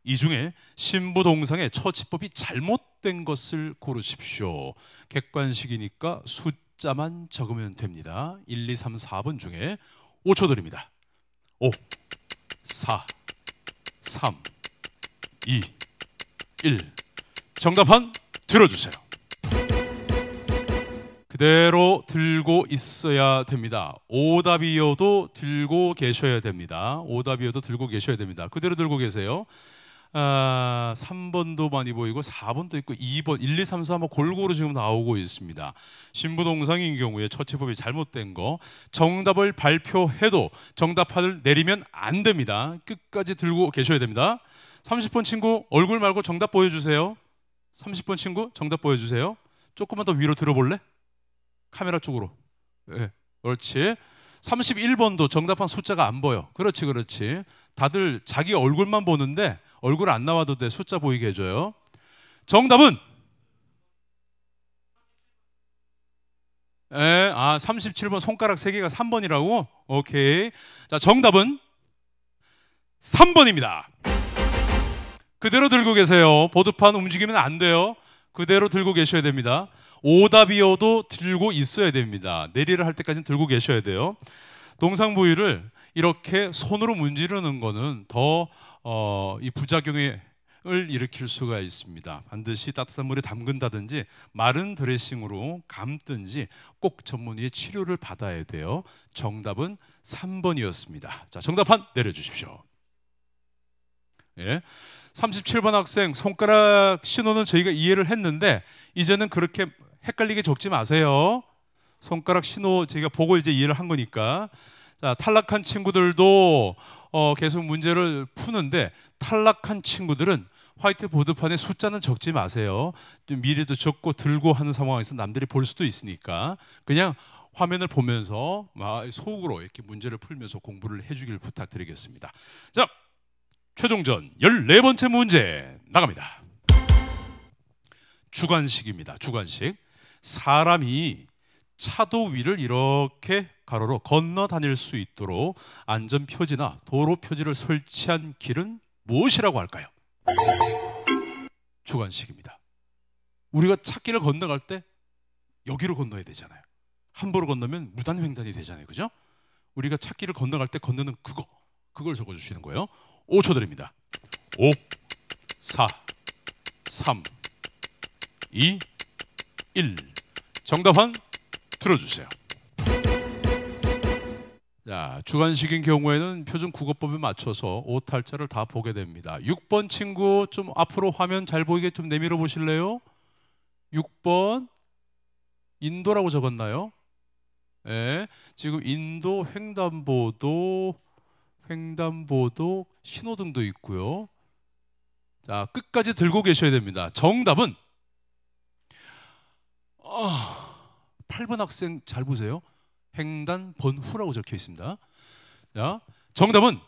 이 중에 신부 동상의 처치법이 잘못된 것을 고르십시오. 객관식이니까 숫자만 적으면 됩니다. 1, 2, 3, 4번 중에 5초 드립니다. 5, 4, 3, 2, 1. 정답한 들어주세요. 그대로 들고 있어야 됩니다. 오답이어도 들고 계셔야 됩니다. 오답이어도 들고 계셔야 됩니다. 그대로 들고 계세요. 아, 3번도 많이 보이고 4번도 있고 2번, 1, 2, 3, 4 골고루 지금 나오고 있습니다. 신부동상인 경우에 처치법이 잘못된 거 정답을 발표해도 정답판을 내리면 안 됩니다. 끝까지 들고 계셔야 됩니다. 30번 친구 얼굴 말고 정답 보여주세요. 30번 친구 정답 보여주세요. 조금만 더 위로 들어볼래? 카메라 쪽으로. 네, 그렇지. 31번도 정답한 숫자가 안 보여. 그렇지, 그렇지. 다들 자기 얼굴만 보는데 얼굴 안 나와도 돼. 숫자 보이게 해줘요. 정답은 에, 예, 아, 37번 손가락 3개가 3번이라고? 오케이. 자, 정답은 3번입니다. 그대로 들고 계세요. 보드판 움직이면 안 돼요. 그대로 들고 계셔야 됩니다. 오답이어도 들고 있어야 됩니다. 내리를 할 때까지는 들고 계셔야 돼요. 동상 부위를 이렇게 손으로 문지르는 것은 더이 어, 부작용을 일으킬 수가 있습니다. 반드시 따뜻한 물에 담근다든지 마른 드레싱으로 감든지 꼭 전문의의 치료를 받아야 돼요. 정답은 3번이었습니다. 자, 정답판 내려주십시오. 예. 37번 학생 손가락 신호는 저희가 이해를 했는데 이제는 그렇게 헷갈리게 적지 마세요. 손가락 신호 제가 보고 이제 이해를 한 거니까. 자, 탈락한 친구들도 어, 계속 문제를 푸는데 탈락한 친구들은 화이트보드판에 숫자는 적지 마세요. 좀 미리도 적고 들고 하는 상황에서 남들이 볼 수도 있으니까 그냥 화면을 보면서 속으로 이렇게 문제를 풀면서 공부를 해주길 부탁드리겠습니다. 자, 최종전 14번째 문제 나갑니다. 주관식입니다. 주관식. 사람이 차도 위를 이렇게 가로로 건너 다닐 수 있도록 안전 표지나 도로 표지를 설치한 길은 무엇이라고 할까요? 주관식입니다. 우리가 차길을 건너갈 때 여기로 건너야 되잖아요. 함부로 건너면 무단횡단이 되잖아요. 그죠? 우리가 차길을 건너갈 때 건너는 그거. 그걸 적어 주시는 거예요. 5초 드립니다. 5 4 3 2 1 정답은들어주세요 자, 주관식인 경우에는 표준 국어법에 맞춰서 옷 탈자를 다 보게 됩니다. 6번 친구 좀 앞으로 화면 잘 보이게 좀 내밀어 보실래요? 6번 인도라고 적었나요? 예. 지금 인도 횡단보도 횡단보도 신호등도 있고요. 자, 끝까지 들고 계셔야 됩니다. 정답은 어, 아, 8번 학생 잘 보세요. 횡단 번후라고 적혀 있습니다. 자, 정답은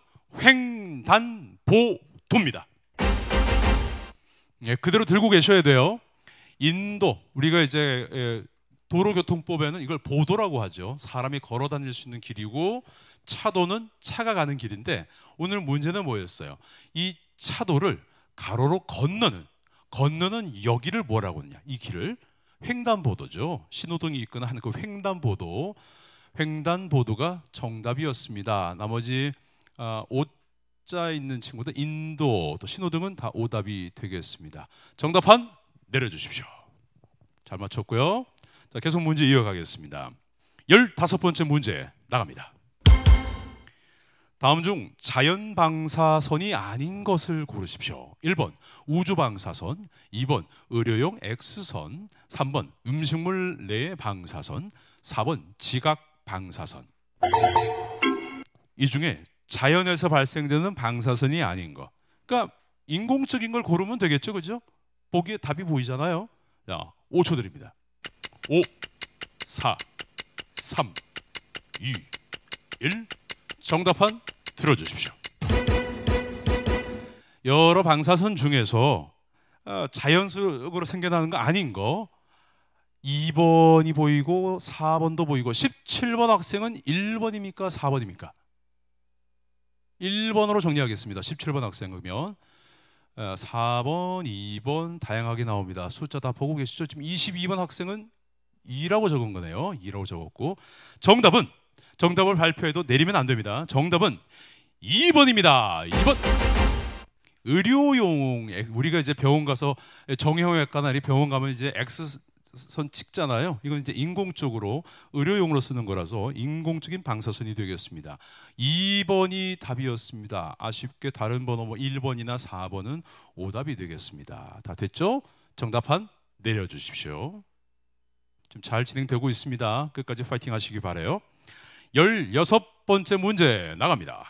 횡단보도입니다. 예, 그대로 들고 계셔야 돼요. 인도 우리가 이제 예, 도로교통법에는 이걸 보도라고 하죠. 사람이 걸어 다닐 수 있는 길이고 차도는 차가 가는 길인데 오늘 문제는 뭐였어요? 이 차도를 가로로 건너는 건너는 여기를 뭐라고 하냐? 이 길을 횡단보도죠. 신호등이 있거나 하는 그 횡단보도, 횡단보도가 정답이었습니다. 나머지 어, 아, 자 있는 친구들 인도 또 신호등은 다 오답이 되겠습니다. 정답판 내려주십시오. 잘 맞췄고요. 자 계속 문제 이어가겠습니다. 열다섯 번째 문제 나갑니다. 다음 중 자연 방사선이 아닌 것을 고르십시오. 1번 우주 방사선, 2번 의료용 X선, 3번 음식물 내 방사선, 4번 지각 방사선. 이 중에 자연에서 발생되는 방사선이 아닌 것. 그러니까 인공적인 걸 고르면 되겠죠. 그죠? 보기에 답이 보이잖아요. 자, 5초 드립니다. 5 4 3 2 1 정답판 들어주십시오. 여러 방사선 중에서 어, 자연스으로 생겨나는 거 아닌 거 2번이 보이고 4번도 보이고 17번 학생은 1번입니까? 4번입니까? 1번으로 정리하겠습니다. 17번 학생 그면 4번, 어, 2번 다양하게 나옵니다. 숫자 다 보고 계시죠? 지금 22번 학생은 2라고 적은 거네요. 2라고 적었고 정답은 정답을 발표해도 내리면 안 됩니다. 정답은 2번입니다. 2번. 의료용 우리가 이제 병원 가서 정형외과나 병원 가면 이제 X 선 찍잖아요. 이건 이제 인공적으로 의료용으로 쓰는 거라서 인공적인 방사선이 되겠습니다. 2번이 답이었습니다. 아쉽게 다른 번호 뭐 1번이나 4번은 오답이 되겠습니다. 다 됐죠? 정답판 내려 주십시오. 좀 잘 진행되고 있습니다. 끝까지 파이팅 하시기 바래요. 16번째 문제 나갑니다.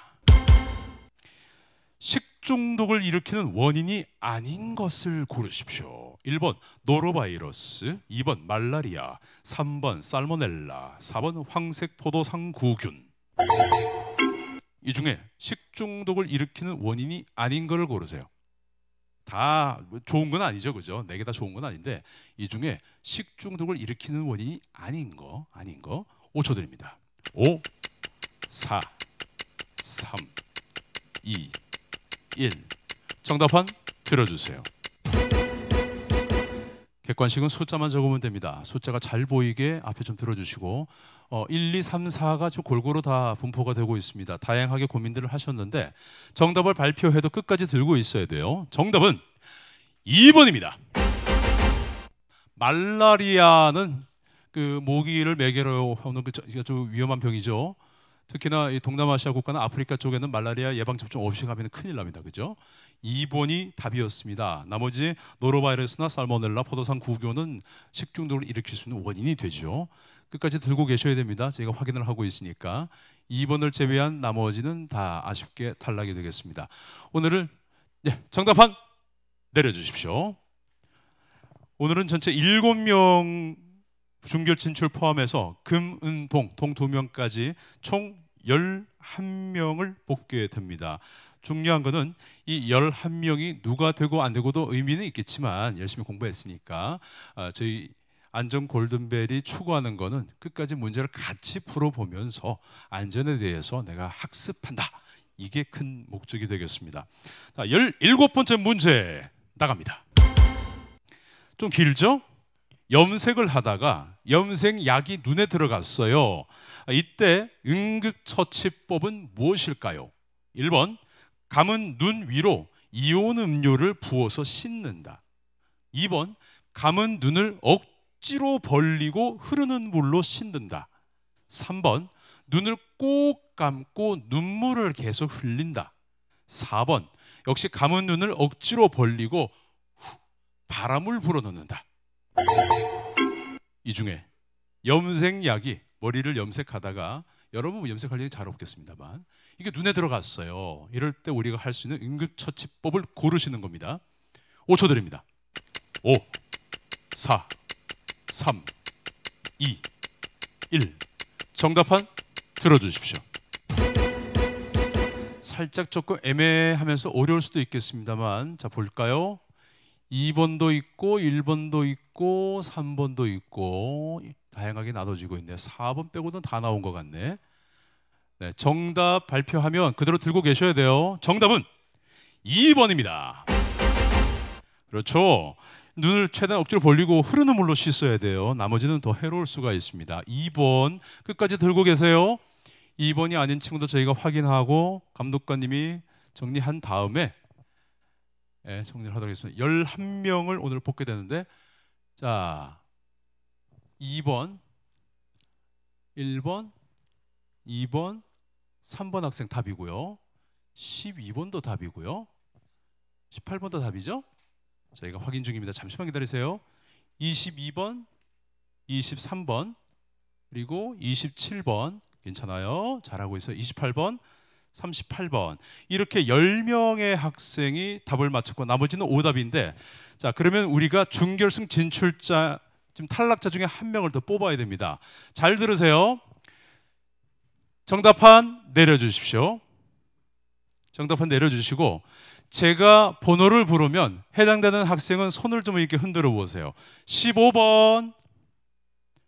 식중독을 일으키는 원인이 아닌 것을 고르십시오. 1번 노로바이러스, 2번 말라리아, 3번 살모넬라, 4번 황색 포도상구균. 이 중에 식중독을 일으키는 원인이 아닌 것을 고르세요. 다 좋은 건 아니죠, 그죠? 네 개 다 좋은 건 아닌데 이 중에 식중독을 일으키는 원인이 아닌 거, 아닌 거 5초 드립니다. 5 4 3 2 1 정답판 들어주세요. 객관식은 숫자만 적으면 됩니다. 숫자가 잘 보이게 앞에 좀 들어주시고 어, 1, 2, 3, 4가 좀 골고루 다 분포가 되고 있습니다. 다양하게 고민들을 하셨는데 정답을 발표해도 끝까지 들고 있어야 돼요. 정답은 2번입니다. 말라리아는 그 모기를 매개로 하는 그좀 위험한 병이죠. 특히나 이 동남아시아 국가나 아프리카 쪽에는 말라리아 예방 접종 없이 가면 큰일 납니다. 그죠? 2번이 답이었습니다. 나머지 노로바이러스나 살모넬라, 포도상 구교는 식중독을 일으킬 수 있는 원인이 되죠. 끝까지 들고 계셔야 됩니다. 저희가 확인을 하고 있으니까 2번을 제외한 나머지는 다 아쉽게 탈락이 되겠습니다. 오늘을 예, 네, 정답판 내려 주십시오. 오늘은 전체 7명 중결 진출 포함해서 금, 은, 동, 동 두 명까지 총 11명을 뽑게 됩니다. 중요한 것은 이 11명이 누가 되고 안 되고도 의미는 있겠지만 열심히 공부했으니까 아, 저희 안전 골든벨이 추구하는 거는 끝까지 문제를 같이 풀어보면서 안전에 대해서 내가 학습한다. 이게 큰 목적이 되겠습니다. 자, 17번째 문제 나갑니다. 좀 길죠? 염색을 하다가 염색약이 눈에 들어갔어요. 이때 응급처치법은 무엇일까요? 1번 감은 눈 위로 이온 음료를 부어서 씻는다. 2번 감은 눈을 억지로 벌리고 흐르는 물로 씻는다. 3번 눈을 꼭 감고 눈물을 계속 흘린다. 4번 역시 감은 눈을 억지로 벌리고 바람을 불어넣는다. 이 중에 염색약이 머리를 염색하다가 여러분 뭐 염색할 일이 잘 없겠습니다만 이게 눈에 들어갔어요. 이럴 때 우리가 할 수 있는 응급처치법을 고르시는 겁니다. 5초 드립니다. 5, 4, 3, 2, 1. 정답판 들어주십시오. 살짝 조금 애매하면서 어려울 수도 있겠습니다만 자 볼까요? 2번도 있고 1번도 있고 3번도 있고 다양하게 나눠지고 있네. 4번 빼고는 다 나온 것 같네. 네, 정답 발표하면 그대로 들고 계셔야 돼요. 정답은 2번입니다. 그렇죠. 눈을 최대한 억지로 벌리고 흐르는 물로 씻어야 돼요. 나머지는 더 해로울 수가 있습니다. 2번 끝까지 들고 계세요. 2번이 아닌 친구도 저희가 확인하고 감독관님이 정리한 다음에 예, 정리를 하도록 하겠습니다. 11명을 오늘 뽑게 되는데 자, 2번, 1번, 2번, 3번 학생 답이고요. 12번도 답이고요. 18번도 답이죠? 저희가 확인 중입니다. 잠시만 기다리세요. 22번, 23번, 그리고 27번 괜찮아요. 잘하고 있어요. 28번, 38번. 이렇게 10명의 학생이 답을 맞췄고 나머지는 오답인데 자, 그러면 우리가 준결승 진출자 지금 탈락자 중에 한 명을 더 뽑아야 됩니다. 잘 들으세요. 정답판 내려 주십시오. 정답판 내려 주시고 제가 번호를 부르면 해당되는 학생은 손을 좀 이렇게 흔들어 보세요. 15번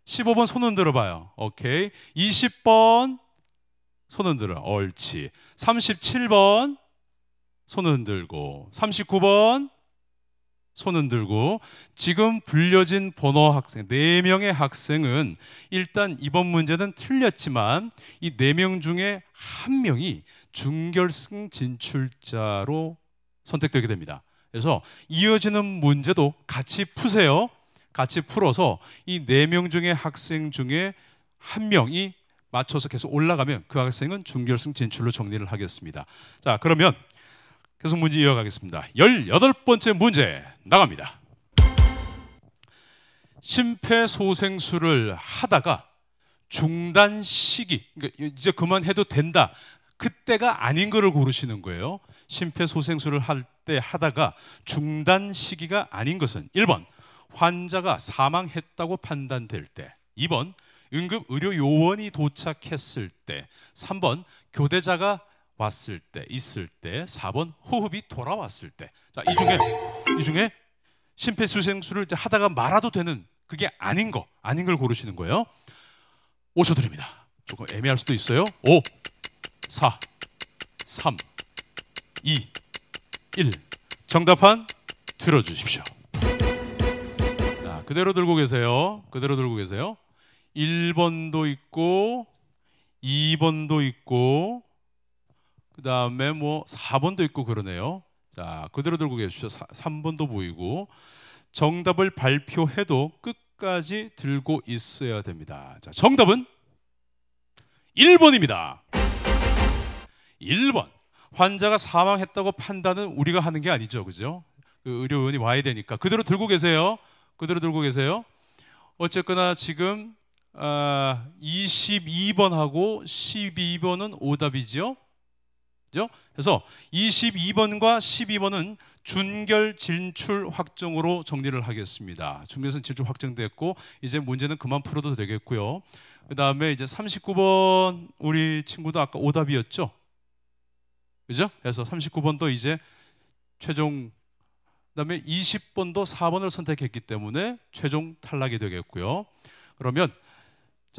15번 손 흔들어 봐요. 오케이. 20번 손 흔들어. 옳지. 37번 손 흔들고 39번 손 흔들고 지금 불려진 번호 학생 4 명의 학생은 일단 이번 문제는 틀렸지만 이4명 중에 한 명이 중결승 진출자로 선택되게 됩니다. 그래서 이어지는 문제도 같이 푸세요. 같이 풀어서 이4명 중에 학생 중에 한 명이 맞춰서 계속 올라가면 그 학생은 중결승 진출로 정리를 하겠습니다. 자, 그러면 계속 문제 이어가겠습니다. 18번째 문제 나갑니다. 심폐소생술을 하다가 중단 시기, 그러니까 이제 그만해도 된다. 그때가 아닌 거를 고르시는 거예요. 심폐소생술을 할 때 하다가 중단 시기가 아닌 것은 1번 환자가 사망했다고 판단될 때, 2번 응급 의료 요원이 도착했을 때, 3번 교대자가 왔을 때, 있을 때, 4번 호흡이 돌아왔을 때. 자, 이 중에 이 중에 심폐소생술을 하다가 말아도 되는 그게 아닌 거, 아닌 걸 고르시는 거예요. 5초 드립니다. 조금 애매할 수도 있어요. 5, 4, 3, 2, 1. 정답판 들어주십시오. 자, 그대로 들고 계세요. 그대로 들고 계세요. 1번도 있고 2번도 있고 그 다음에 뭐 4번도 있고 그러네요. 자 그대로 들고 계십시오. 3번도 보이고 정답을 발표해도 끝까지 들고 있어야 됩니다. 자 정답은 1번입니다. 1번 환자가 사망했다고 판단은 우리가 하는 게 아니죠, 그죠? 그 의료원이 와야 되니까 그대로 들고 계세요. 그대로 들고 계세요. 어쨌거나 지금 어, 아, 22번하고 12번은 오답이죠. 그죠? 그래서 22번과 12번은 준결 진출 확정으로 정리를 하겠습니다. 준결선 진출 확정됐고 이제 문제는 그만 풀어도 되겠고요. 그다음에 이제 39번 우리 친구도 아까 오답이었죠. 그죠? 그래서 39번도 이제 최종 그다음에 20번도 4번을 선택했기 때문에 최종 탈락이 되겠고요. 그러면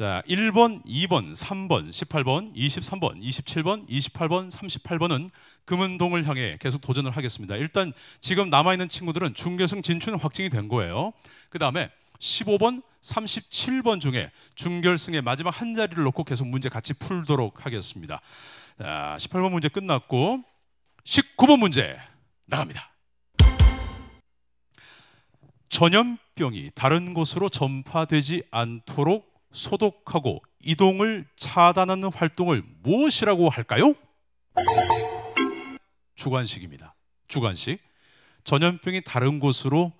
자, 1번, 2번, 3번, 18번, 23번, 27번, 28번, 38번은 금은동을 향해 계속 도전을 하겠습니다. 일단 지금 남아 있는 친구들은 중결승 진출 확정이 된 거예요. 그다음에 15번, 37번 중에 중결승의 마지막 한 자리를 놓고 계속 문제 같이 풀도록 하겠습니다. 자, 18번 문제 끝났고 19번 문제 나갑니다. 전염병이 다른 곳으로 전파되지 않도록 소독하고 이동을 차단하는 활동을 무엇이라고 할까요? 주관식입니다. 주관식. 전염병이 다른 곳으로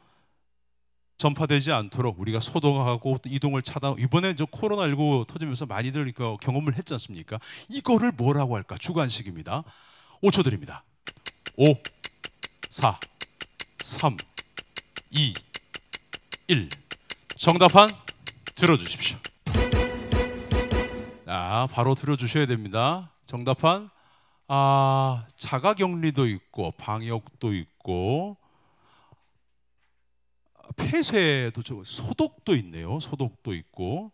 전파되지 않도록 우리가 소독하고 이동을 차단 이번에 저 코로나 19 터지면서 많이들 경험을 했지 않습니까? 이거를 뭐라고 할까? 주관식입니다. 5초 드립니다. 5 4 3 2 1 정답판 들어 주십시오. 아, 바로 들어주셔야 됩니다. 정답한 아, 자가격리도 있고 방역도 있고 폐쇄도 소독도 있네요. 소독도 있고.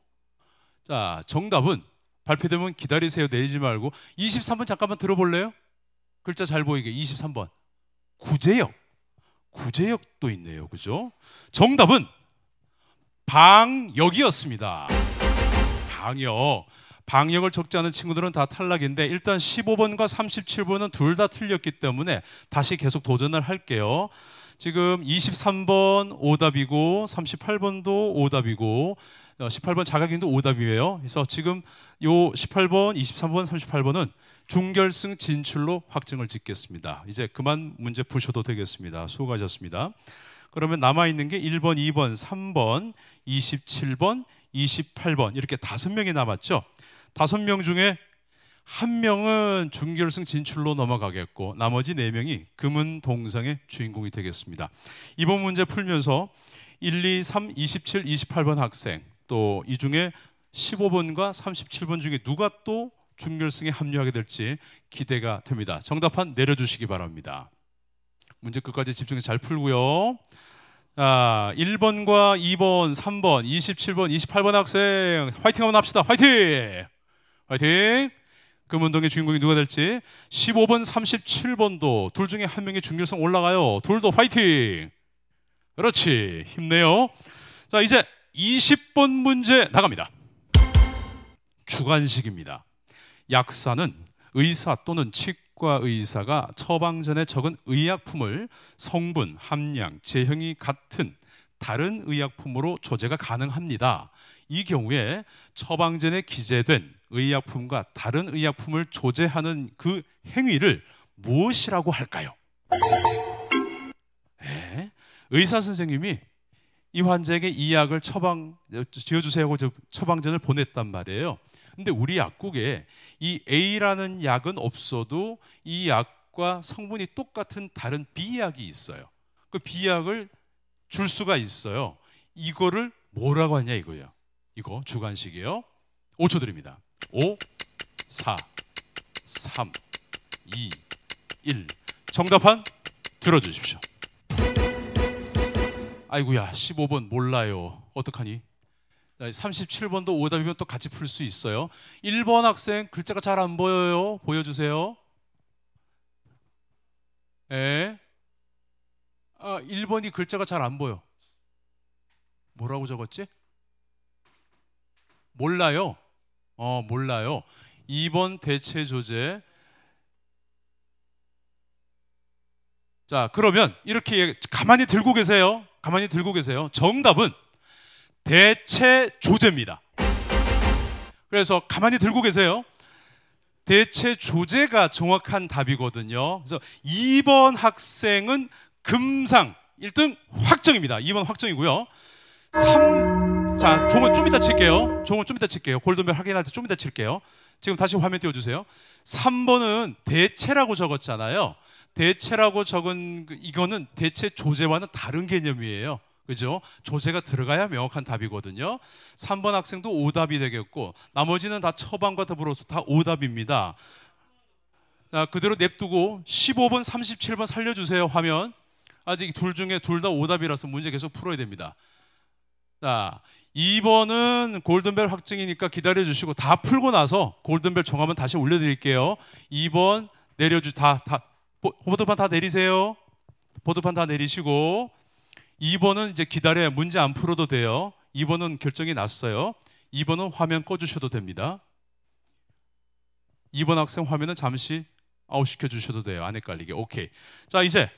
자, 정답은 발표되면 기다리세요. 내리지 말고 23번 잠깐만 들어볼래요? 글자 잘 보이게 23번. 구제역. 구제역도 있네요. 그죠? 정답은 방역이었습니다. 방역. 방역을 적지 않은 친구들은 다 탈락인데 일단 15번과 37번은 둘 다 틀렸기 때문에 다시 계속 도전을 할게요. 지금 23번 오답이고 38번도 오답이고 18번 어, 자각인도 오답이에요. 그래서 지금 요 18번, 23번, 38번은 중결승 진출로 확정을 짓겠습니다. 이제 그만 문제 푸셔도 되겠습니다. 수고하셨습니다. 그러면 남아 있는 게 1번, 2번, 3번, 27번, 28번 이렇게 다섯 명이 남았죠. 다섯 명 중에 한 명은 준결승 진출로 넘어가겠고 나머지 네 명이 금은 동상의 주인공이 되겠습니다. 이번 문제 풀면서 1, 2, 3, 27, 28번 학생 또 이 중에 15번과 37번 중에 누가 또 준결승에 합류하게 될지 기대가 됩니다. 정답판 내려주시기 바랍니다. 문제 끝까지 집중해서 잘 풀고요. 아, 1번과 2번, 3번, 27번, 28번 학생 화이팅 한번 합시다. 화이팅! 화이팅! 금운동의 주인공이 누가 될지 15번, 37번도 둘 중에 한 명의 중요성 올라가요. 둘도 화이팅! 그렇지. 힘내요. 자, 이제 20번 문제 나갑니다. 주관식입니다. 약사는 의사 또는 치과 의사가 처방 전에 적은 의약품을 성분, 함량, 제형이 같은 다른 의약품으로 조제가 가능합니다. 이 경우에 처방전에 기재된 의약품과 다른 의약품을 조제하는 그 행위를 무엇이라고 할까요? 에? 예. 의사 선생님이 이 환자에게 이 약을 처방 지어 주세요 고 처방전을 보냈단 말이에요. 근데 우리 약국에 이 A라는 약은 없어도 이 약과 성분이 똑같은 다른 B 약이 있어요. 그 B 약을 줄 수가 있어요. 이거를 뭐라고 하냐 이거예요. 이거 주관식이에요. 5초 드립니다. 5, 4, 3, 2, 1. 정답판 들어주십시오. 아이구야 15번 몰라요. 어떡하니? 37번도 오답이면 또 같이 풀 수 있어요. 1번 학생 글자가 잘 안 보여요. 보여주세요. 에? 예? 아, 1번이 글자가 잘 안 보여. 뭐라고 적었지? 몰라요. 어, 몰라요. 2번 대체 조제. 자, 그러면 이렇게 가만히 들고 계세요. 가만히 들고 계세요. 정답은 대체 조제입니다. 그래서 가만히 들고 계세요. 대체 조제가 정확한 답이거든요. 그래서 2번 학생은 금상 1등 확정입니다. 2번 확정이고요. 3. 자, 종은 좀 이따 칠게요. 종은 좀 이따 칠게요. 골든벨 확인할 때 좀 이따 칠게요. 지금 다시 화면 띄워주세요. 3번은 대체라고 적었잖아요. 대체라고 적은 그, 이거는 대체 조제와는 다른 개념이에요. 그죠? 조제가 들어가야 명확한 답이거든요. 3번 학생도 오답이 되겠고 나머지는 다 처방과 더불어서 다 오답입니다. 자, 그대로 냅두고 15번, 37번 살려주세요. 화면. 아직 둘 중에 둘 다 오답이라서 문제 계속 풀어야 됩니다. 자, 2번은 골든벨 확정이니까 기다려 주시고 다 풀고 나서 골든벨 종합은 다시 올려 드릴게요. 2번 내려 주다다 보드판 다 내리세요. 보드판 다 내리시고 2번은 이제 기다려야 문제 안 풀어도 돼요. 2번은 결정이 났어요. 2번은 화면 꺼 주셔도 됩니다. 2번 학생 화면은 잠시 아웃 시켜 주셔도 돼요. 안 헷갈리게. 오케이. 자, 이제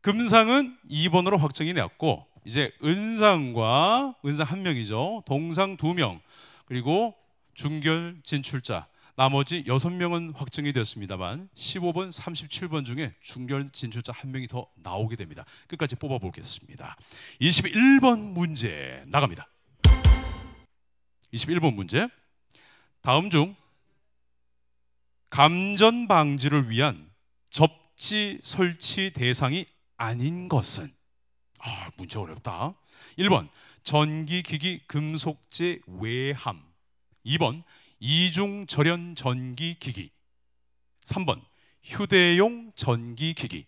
금상은 2번으로 확정이 났고 이제 은상과 은상 한 명이죠. 동상 두 명. 그리고 중결 진출자. 나머지 여섯 명은 확정이 되었습니다만 15번, 37번 중에 중결 진출자 한 명이 더 나오게 됩니다. 끝까지 뽑아 보겠습니다. 21번 문제 나갑니다. 21번 문제. 다음 중 감전 방지를 위한 접지 설치 대상이 아닌 것은 아, 문제 어렵다. 1번 전기 기기 금속재 외함. 2번 이중 절연 전기 기기. 3번 휴대용 전기 기기.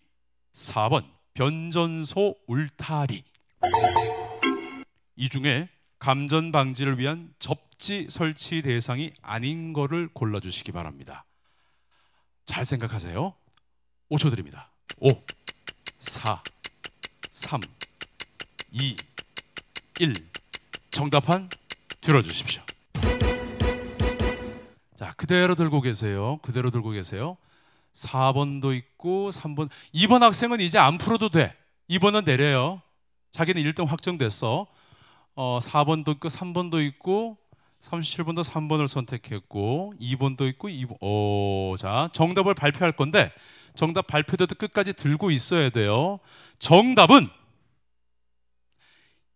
4번 변전소 울타리. 이 중에 감전 방지를 위한 접지 설치 대상이 아닌 거를 골라 주시기 바랍니다. 잘 생각하세요. 5초 드립니다. 5 4 3 2, 1. 정답판 들어주십시오. 자, 그대로 들고 계세요. 그대로 들고 계세요. 4번도 있고 3번 2번 학생은 이제 안 풀어도 돼. 2번은 내려요. 자기는 1등 확정됐어. 어, 4번도 있고 3번도 있고 37번도 3번을 선택했고 2번도 있고 2번. 오, 자, 정답을 발표할 건데 정답 발표돼도 끝까지 들고 있어야 돼요. 정답은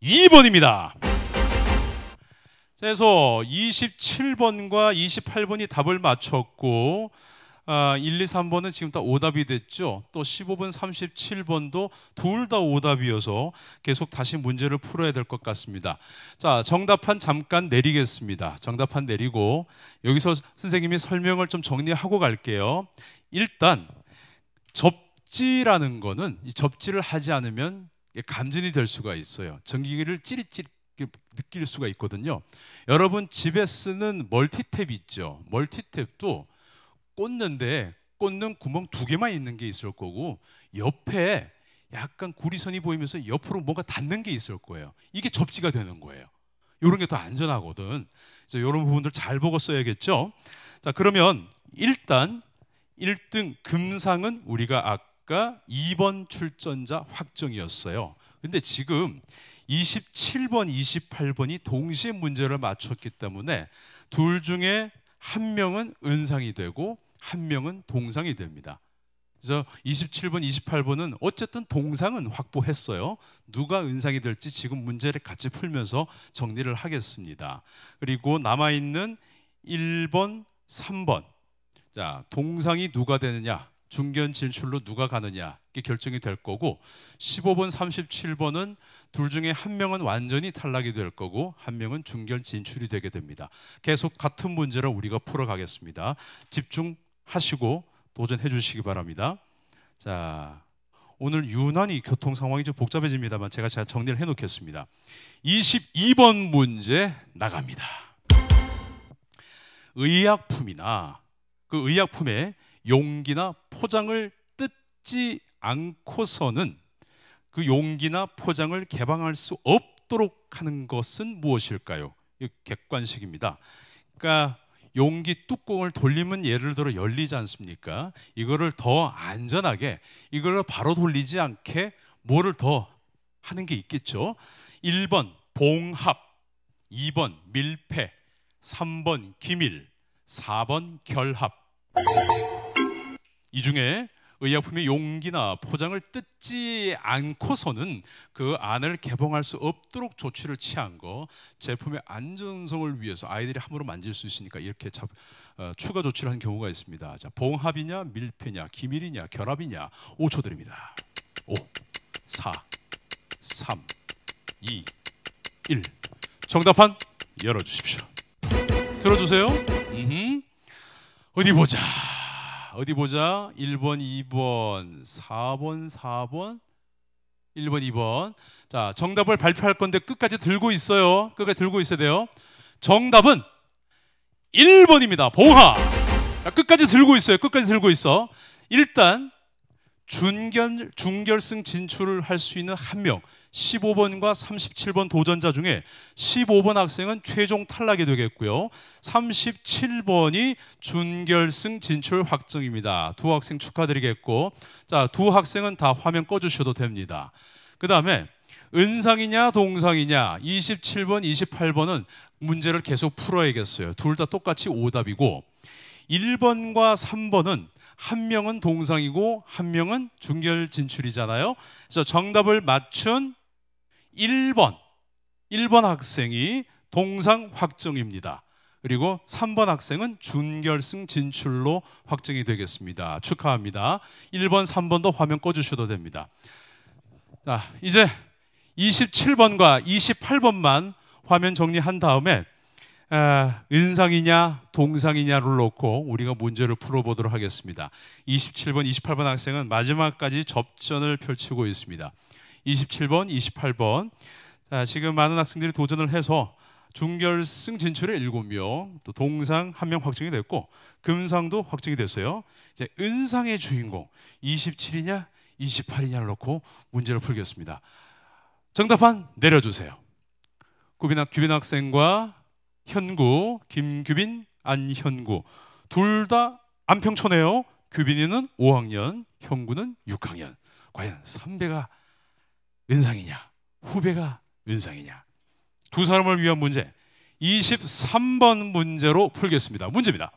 2번입니다. 그래서 27번과 28번이 답을 맞췄고 아, 1, 2, 3번은 지금 다 오답이 됐죠. 또 15번, 37번도 둘 다 오답이어서 계속 다시 문제를 풀어야 될 것 같습니다. 자, 정답판 잠깐 내리겠습니다. 정답판 내리고 여기서 선생님이 설명을 좀 정리하고 갈게요. 일단 접지라는 거는 접지를 하지 않으면 예, 감전이 될 수가 있어요. 전기기를 찌릿찌릿 느낄 수가 있거든요. 여러분 집에 쓰는 멀티탭 있죠. 멀티탭도 꽂는데 꽂는 구멍 두 개만 있는 게 있을 거고 옆에 약간 구리선이 보이면서 옆으로 뭔가 닿는 게 있을 거예요. 이게 접지가 되는 거예요. 이런 게 더 안전하거든. 그래 이런 부분들 잘 보고 써야겠죠. 자 그러면 일단 1등 금상은 우리가 아까 아까 2번 출전자 확정이었어요. 근데 지금 27번, 28번이 동시에 문제를 맞췄기 때문에 둘 중에 한 명은 은상이 되고 한 명은 동상이 됩니다. 그래서 27번, 28번은 어쨌든 동상은 확보했어요. 누가 은상이 될지 지금 문제를 같이 풀면서 정리를 하겠습니다. 그리고 남아 있는 1번, 3번. 자, 동상이 누가 되느냐? 중견 진출로 누가 가느냐 이게 결정이 될 거고 15번, 37번은 둘 중에 한 명은 완전히 탈락이 될 거고 한 명은 중견 진출이 되게 됩니다. 계속 같은 문제를 우리가 풀어가겠습니다. 집중하시고 도전해 주시기 바랍니다. 자, 오늘 유난히 교통 상황이 좀 복잡해집니다만 제가 잘 정리를 해 놓겠습니다. 22번 문제 나갑니다. 의약품이나 그 의약품에 용기나 포장을 뜯지 않고서는 그 용기나 포장을 개방할 수 없도록 하는 것은 무엇일까요? 객관식입니다. 그러니까 용기 뚜껑을 돌리면 예를 들어 열리지 않습니까? 이거를 더 안전하게 이걸 바로 돌리지 않게 뭐를 더 하는 게 있겠죠. 1번 봉합, 2번 밀폐, 3번 기밀, 4번 결합. 이 중에 의약품의 용기나 포장을 뜯지 않고서는 그 안을 개봉할 수 없도록 조치를 취한 거 제품의 안전성을 위해서 아이들이 함부로 만질 수 있으니까 이렇게 잡, 어, 추가 조치를 한 경우가 있습니다. 자, 봉합이냐, 밀폐냐, 기밀이냐, 결합이냐 5초 드립니다. 5, 4, 3, 2, 1 정답판 열어주십시오. 들어주세요. 음흠. 어디 보자. 어디 보자. 1번, 2번, 4번, 4번. 1번, 2번. 자, 정답을 발표할 건데 끝까지 들고 있어요. 끝까지 들고 있어야 돼요. 정답은 1번입니다. 봉화 끝까지 들고 있어요. 끝까지 들고 있어. 일단 준결, 준결승 진출을 할 수 있는 한 명, 15번과 37번 도전자 중에 15번 학생은 최종 탈락이 되겠고요. 37번이 준결승 진출 확정입니다. 두 학생 축하드리겠고, 자, 두 학생은 다 화면 꺼주셔도 됩니다. 그 다음에 은상이냐 동상이냐 27번, 28번은 문제를 계속 풀어야겠어요. 둘 다 똑같이 오답이고, 1번과 3번은 한 명은 동상이고 한 명은 중결 진출이잖아요. 그래서 정답을 맞춘 1번 1번 학생이 동상 확정입니다. 그리고 3번 학생은 준결승 진출로 확정이 되겠습니다. 축하합니다. 1번, 3번도 화면 꺼주셔도 됩니다. 자, 이제 27번과 28번만 화면 정리한 다음에 은상이냐 동상이냐를 놓고 우리가 문제를 풀어보도록 하겠습니다. 27번, 28번 학생은 마지막까지 접전을 펼치고 있습니다. 27번, 28번. 자, 지금 많은 학생들이 도전을 해서 중결승 진출에 7명, 또 동상 1명 확정이 됐고 금상도 확정이 됐어요. 이제 은상의 주인공 27이냐 28이냐를 놓고 문제를 풀겠습니다. 정답판 내려주세요. 구빈 학생과 현구, 김규빈, 안현구 둘 다 안평초네요. 규빈이는 5학년, 현구는 6학년. 과연 선배가 은상이냐, 후배가 은상이냐. 두 사람을 위한 문제 23번 문제로 풀겠습니다. 문제입니다.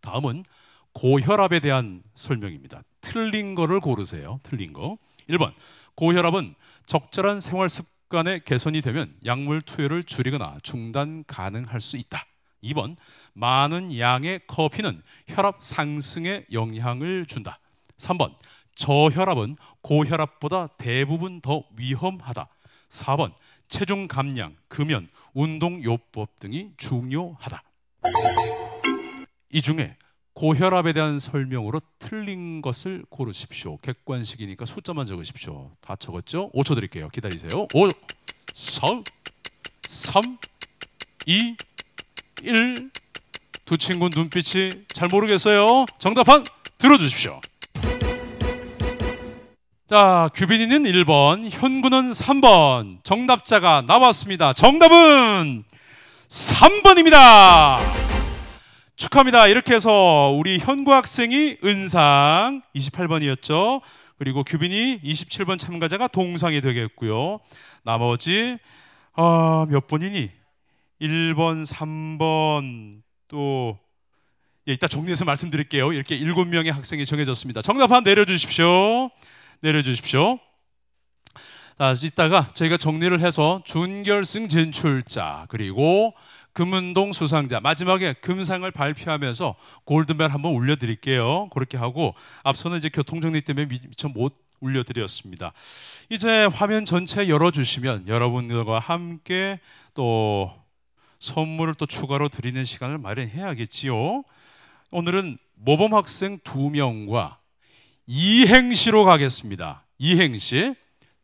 다음은 고혈압에 대한 설명입니다. 틀린 거를 고르세요. 틀린 거. 1번. 고혈압은 적절한 생활 습관 습관의 개선이 되면 약물 투여를 줄이거나 중단 가능할 수 있다. 2번 많은 양의 커피는 혈압 상승에 영향을 준다. 3번 저혈압은 고혈압보다 대부분 더 위험하다. 4번 체중 감량, 금연, 운동 요법 등이 중요하다. 이 중에 고혈압에 대한 설명으로 틀린 것을 고르십시오. 객관식이니까 숫자만 적으십시오. 다 적었죠? 5초 드릴게요. 기다리세요. 5, 4, 3, 2, 1. 두 친구 눈빛이 잘 모르겠어요. 정답한 들어주십시오. 자, 규빈이는 1번, 현구는 3번. 정답자가 나왔습니다. 정답은 3번입니다. 축하합니다. 이렇게 해서 우리 현구 학생이 은상 28번이었죠. 그리고 규빈이 27번 참가자가 동상이 되겠고요. 나머지 아, 몇 번이니? 1번, 3번 또 예, 이따 정리해서 말씀드릴게요. 이렇게 7명의 학생이 정해졌습니다. 정답판 내려주십시오. 내려주십시오. 자, 이따가 저희가 정리를 해서 준결승 진출자 그리고 금은동 수상자 마지막에 금상을 발표하면서 골드벨 한번 올려드릴게요. 그렇게 하고 앞서는 이제 교통정리 때문에 미처 못 올려드렸습니다. 이제 화면 전체 열어주시면 여러분들과 함께 또 선물을 또 추가로 드리는 시간을 마련해야겠지요. 오늘은 모범 학생 두 명과 이행시로 가겠습니다. 이행시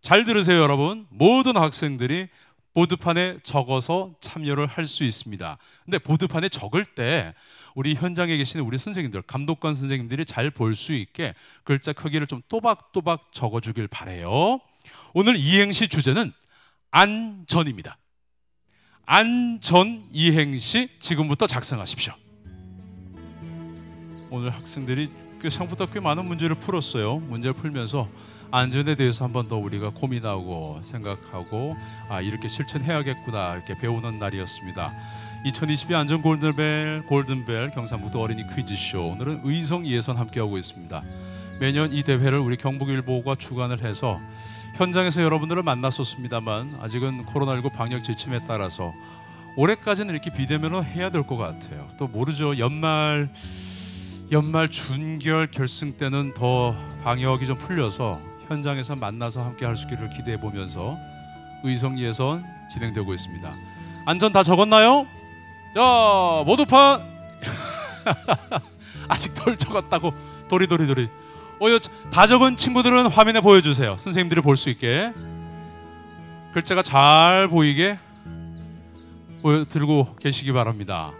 잘 들으세요, 여러분. 모든 학생들이 보드판에 적어서 참여를 할 수 있습니다. 근데 보드판에 적을 때 우리 현장에 계시는 우리 선생님들, 감독관 선생님들이 잘 볼 수 있게 글자 크기를 좀 또박또박 적어 주길 바래요. 오늘 이행시 주제는 안전입니다. 안전 이행시 지금부터 작성하십시오. 오늘 학생들이 꽤생각보꽤 많은 문제를 풀었어요. 문제를 풀면서 안전에 대해서 한 번 더 우리가 고민하고 생각하고 아 이렇게 실천해야겠구나 이렇게 배우는 날이었습니다. 2022 안전 골든벨 골든벨 경상북도 어린이 퀴즈쇼 오늘은 의성 예선 함께하고 있습니다. 매년 이 대회를 우리 경북일보가 주관을 해서 현장에서 여러분들을 만났었습니다만 아직은 코로나19 방역 지침에 따라서 올해까지는 이렇게 비대면으로 해야 될 것 같아요. 또 모르죠. 연말 연말 준결 결승 때는 더 방역이 좀 풀려서 현장에서 만나서 함께 할 수 있기를 기대해 보면서 의성 예선 진행되고 있습니다. 안전 다 적었나요? 자, 모두판 아직 덜 적었다고 도리도리도리. 오히다 어, 적은 친구들은 화면에 보여주세요. 선생님들이 볼 수 있게 글자가 잘 보이게 들고 계시기 바랍니다.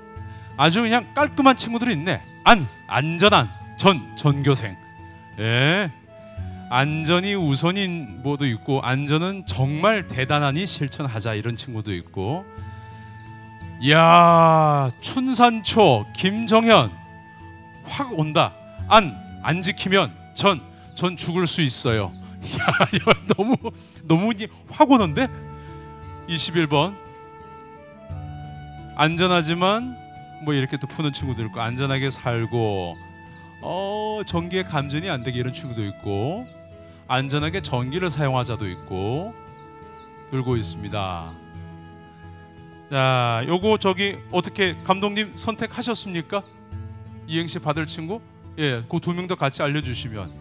아주 그냥 깔끔한 친구들이 있네. 안 안전한 전 전교생. 예. 안전이 우선인 뭐도 있고 안전은 정말 대단하니 실천하자 이런 친구도 있고 야 춘산초 김정현 확 온다 안 안 지키면 전전 전 죽을 수 있어요 야, 야 너무 너무 확 오는데 21번 안전하지만 뭐 이렇게 또 푸는 친구도 있고 안전하게 살고 어 전기에 감전이 안 되게 이런 친구도 있고 안전하게 전기를 사용하자도 있고 들고 있습니다. 자, 요거 저기 어떻게 감독님 선택하셨습니까? 이행시 받을 친구? 예, 그 두명더 같이 알려주시면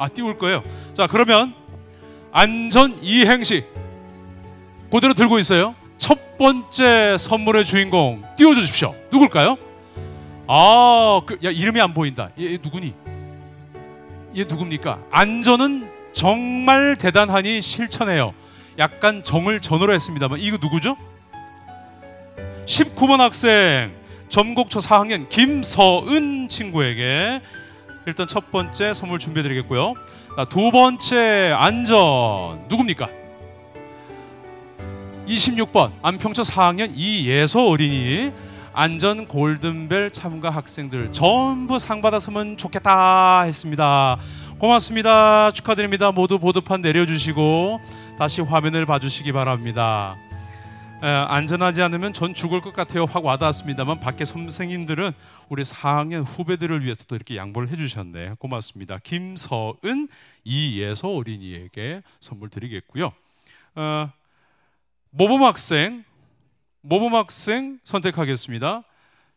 아 띄울 거예요. 자, 그러면 안전 이행시 그대로 들고 있어요. 첫 번째 선물의 주인공 띄워주십시오. 누굴까요? 아, 그, 야 이름이 안 보인다. 얘, 얘 누구니? 이게 누굽니까? 안전은 정말 대단하니 실천해요. 약간 정을 전으로 했습니다만 이거 누구죠? 19번 학생 점곡초 4학년 김서은 친구에게 일단 첫 번째 선물 준비해 드리겠고요. 두 번째 안전 누굽니까? 26번 안평초 4학년 이예서 어린이 안전 골든벨 참가 학생들 전부 상 받았으면 좋겠다 했습니다. 고맙습니다. 축하드립니다. 모두 보드판 내려주시고 다시 화면을 봐주시기 바랍니다. 에, 안전하지 않으면 전 죽을 것 같아요 하 와닿았습니다만 밖에 선생님들은 우리 4학년 후배들을 위해서 또 이렇게 양보를 해주셨네 고맙습니다 김서은 이예서 어린이에게 선물 드리겠고요 어, 모범 학생 모범 학생 선택하겠습니다.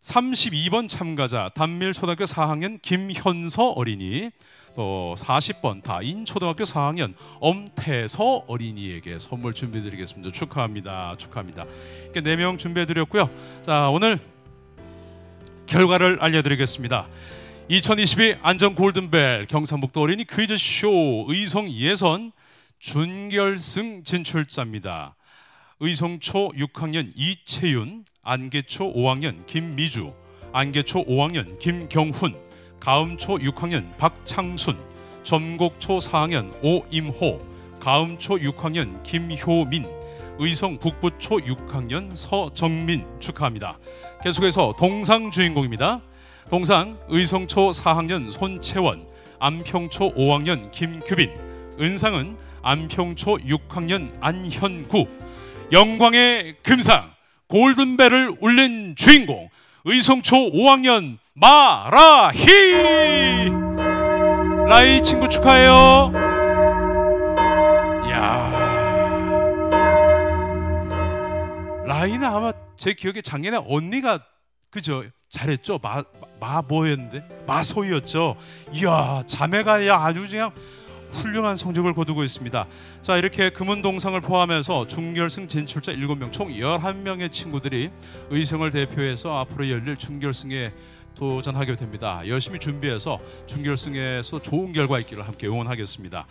32번 참가자 단밀 초등학교 4학년 김현서 어린이 또 40번 다인 초등학교 4학년 엄태서 어린이에게 선물 준비 드리겠습니다. 축하합니다. 축하합니다. 이렇게 4명 준비해 드렸고요. 자, 오늘 결과를 알려 드리겠습니다. 2022 안전 골든벨 경상북도 어린이 퀴즈 쇼 의성 예선 준결승 진출자입니다. 의성초 6학년 이채윤, 안개초 5학년 김미주, 안개초 5학년 김경훈, 가음초 6학년 박창순, 전곡초 4학년 오임호, 가음초 6학년 김효민, 의성 북부초 6학년 서정민 축하합니다. 계속해서 동상 주인공입니다. 동상 의성초 4학년 손채원, 안평초 5학년 김규빈, 은상은 안평초 6학년 안현구, 영광의 금상 골든벨을 울린 주인공 의성초 5학년 마라히 라이 친구 축하해요 야 라이는 아마 제 기억에 작년에 언니가 그죠 잘했죠 마, 마 뭐였는데 마소였죠 이야 자매가 아주 그냥 훌륭한 성적을 거두고 있습니다. 자, 이렇게 금은동상을 포함해서 중결승 진출자 7명 총 11명의 친구들이 의성을 대표해서 앞으로 열릴 중결승에 도전하게 됩니다. 열심히 준비해서 중결승에서 좋은 결과 있기를 함께 응원하겠습니다.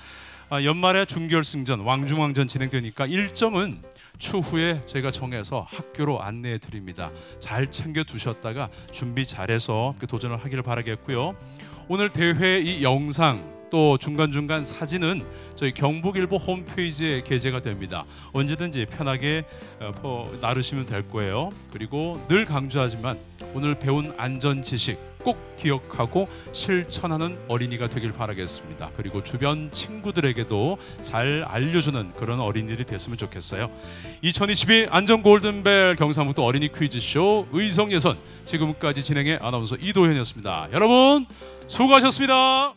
아, 연말에 중결승전 왕중왕전 진행되니까 일정은 추후에 제가 정해서 학교로 안내해 드립니다. 잘 챙겨 두셨다가 준비 잘해서 그 도전을 하기를 바라겠고요. 오늘 대회 이 영상 또 중간중간 사진은 저희 경북일보 홈페이지에 게재가 됩니다. 언제든지 편하게 어, 나르시면 될 거예요. 그리고 늘 강조하지만 오늘 배운 안전 지식 꼭 기억하고 실천하는 어린이가 되길 바라겠습니다. 그리고 주변 친구들에게도 잘 알려주는 그런 어린이들이 됐으면 좋겠어요. 2022 안전 골든벨 경상북도 어린이 퀴즈쇼 의성 예선 지금까지 진행해 아나운서 이도현이었습니다. 여러분 수고하셨습니다.